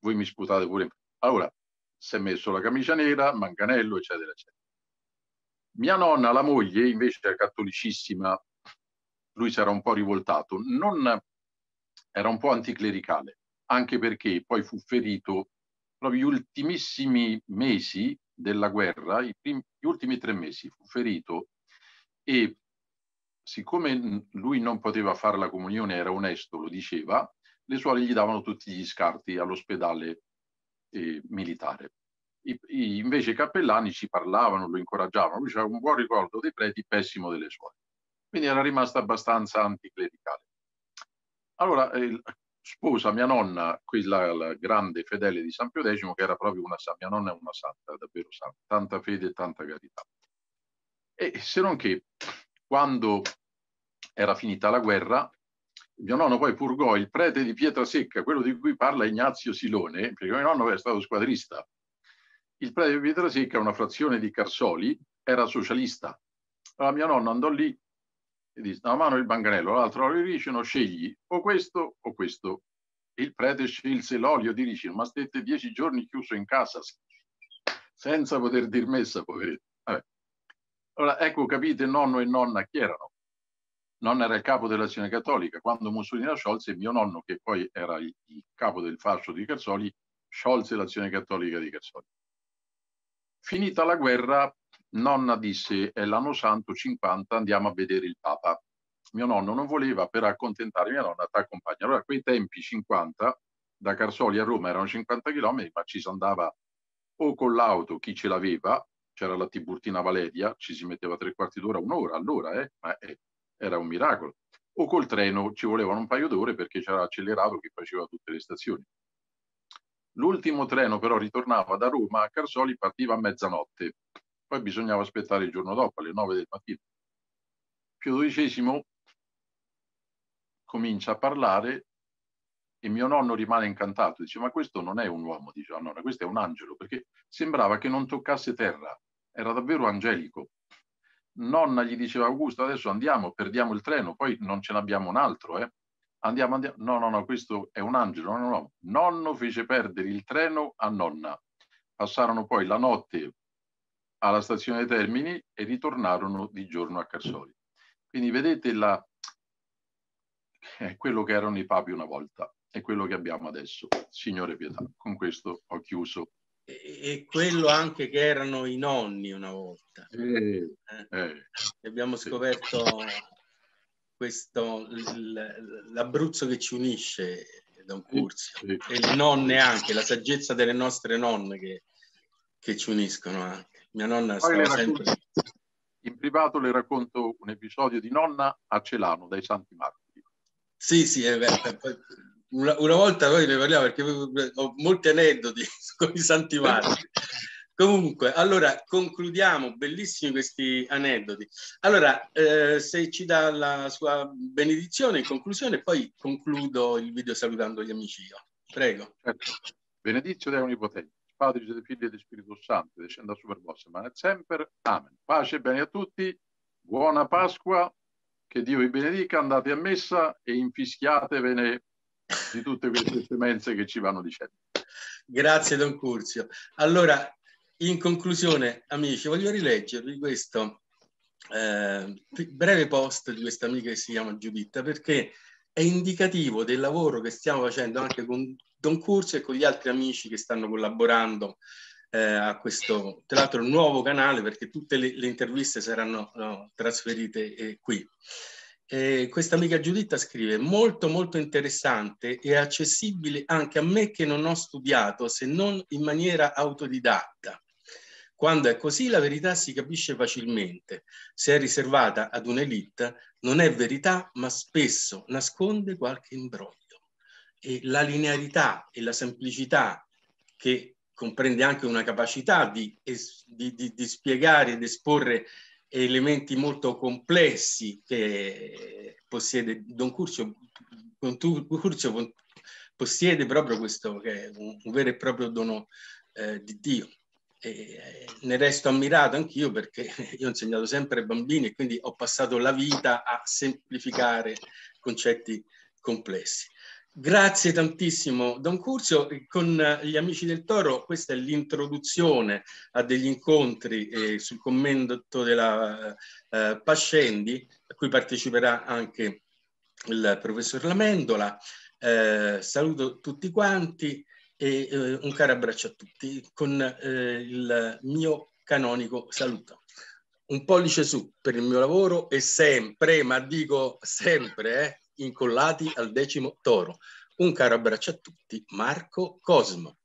voi mi sputate pure. Allora, si è messo la camicia nera, manganello, eccetera, eccetera. Mia nonna, la moglie, invece cattolicissima, lui si era un po' rivoltato, non, era un po' anticlericale, anche perché poi fu ferito proprio gli ultimissimi mesi della guerra, primi, gli ultimi tre mesi fu ferito e siccome lui non poteva fare la comunione, era onesto, lo diceva, le suore gli davano tutti gli scarti all'ospedale eh, militare. I, i, invece i cappellani ci parlavano, lo incoraggiavano, lui aveva un buon ricordo dei preti, pessimo delle suore quindi era rimasta abbastanza anticlericale. Allora eh, sposa mia nonna, quella la grande fedele di San Pio X, che era proprio una santa, mia nonna è una santa, davvero santa, tanta fede e tanta carità. E se non che quando era finita la guerra, mio nonno poi purgò il prete di Pietrasecca, quello di cui parla Ignazio Silone, perché mio nonno era stato squadrista. Il prete di Pietrasecca, una frazione di Carsoli, era socialista. Allora mio nonno andò lì e disse da mano il manganello, l'altro olio di ricino, scegli o questo o questo. Il prete scelse l'olio di ricino, ma stette dieci giorni chiuso in casa senza poter dir messa, poveretto. Vabbè. Allora, ecco, capite nonno e nonna chi erano. Nonna era il capo dell'azione cattolica. Quando Mussolini la sciolse, mio nonno, che poi era il, capo del fascio di Cazzoli, sciolse l'azione cattolica di Cazzoli. Finita la guerra, nonna disse è l'anno santo 50, andiamo a vedere il Papa. Mio nonno non voleva, per accontentare mia nonna, ti accompagna. Allora, quei tempi 50, da Carsoli a Roma erano 50 km, ma ci si andava o con l'auto, chi ce l'aveva, c'era la Tiburtina Valeria, ci si metteva tre quarti d'ora, un'ora allora, eh? ma eh, era un miracolo. O col treno ci volevano un paio d'ore perché c'era l'accelerato che faceva tutte le stazioni. L'ultimo treno però ritornava da Roma a Carsoli, partiva a mezzanotte poi bisognava aspettare il giorno dopo alle 9 del mattino. Pio XII comincia a parlare e mio nonno rimane incantato, dice ma questo non è un uomo, dice la nonna, questo è un angelo, perché sembrava che non toccasse terra, era davvero angelico. Nonna gli diceva Augusto adesso andiamo, perdiamo il treno, poi non ce n'abbiamo un altro, eh? andiamo, andiamo, no no no, questo è un angelo, no, no, no. Nonno fece perdere il treno a nonna, passarono poi la notte alla stazione Termini e ritornarono di giorno a Carsoli. Quindi vedete la, eh, quello che erano i papi una volta e quello che abbiamo adesso. Signore pietà, con questo ho chiuso. E quello anche che erano i nonni una volta. Eh, eh. eh. Abbiamo scoperto questo, l'Abruzzo che ci unisce Don Curzio eh, e le nonne anche, la saggezza delle nostre nonne che, che ci uniscono. Mia nonna Poi stava sempre... In privato le racconto un episodio di nonna a Celano, dai Santi Martiri. Sì, sì, è vero. Una, una, volta poi ne parliamo perché eh, ho molti aneddoti con i Santi Martiri. Comunque, allora concludiamo, bellissimi questi aneddoti. Allora, eh, se ci dà la sua benedizione in conclusione, poi concludo il video salutando gli amici io. Prego. Certo. Benedizio Deo Onipotente. Padre, del Figlio e del Spirito Santo, descenda su per voi, ma sempre. Amen. Pace e bene a tutti, buona Pasqua, che Dio vi benedica, andate a messa e infischiatevene di tutte queste semenze che ci vanno dicendo. Grazie Don Curzio. Allora, in conclusione, amici, voglio rileggervi questo eh, breve post di questa amica che si chiama Giuditta, perché è indicativo del lavoro che stiamo facendo anche con Don Curso e con gli altri amici che stanno collaborando eh, a questo, tra l'altro, nuovo canale perché tutte le, le interviste saranno no, trasferite eh, qui. Eh, questa amica Giuditta scrive molto molto interessante e accessibile anche a me che non ho studiato se non in maniera autodidatta. Quando è così la verità si capisce facilmente, se è riservata ad un'elite non è verità ma spesso nasconde qualche imbroglio e la linearità e la semplicità che comprende anche una capacità di, di, di, di spiegare ed esporre elementi molto complessi che possiede Don Curcio, Curcio possiede proprio questo che è un, un vero e proprio dono eh, di Dio. E eh, ne resto ammirato anch'io perché io ho insegnato sempre ai bambini e quindi ho passato la vita a semplificare concetti complessi. Grazie tantissimo Don Curzio. Con eh, gli Amici del Toro questa è l'introduzione a degli incontri eh, sul commento della eh, eh Pascendi, a cui parteciperà anche il professor Lamendola. Eh, saluto tutti quanti e eh, un caro abbraccio a tutti con il mio canonico saluto. Un pollice su per il mio lavoro e sempre, ma dico sempre, eh, incollati al decimo toro. Un caro abbraccio a tutti, Marco Cosmo.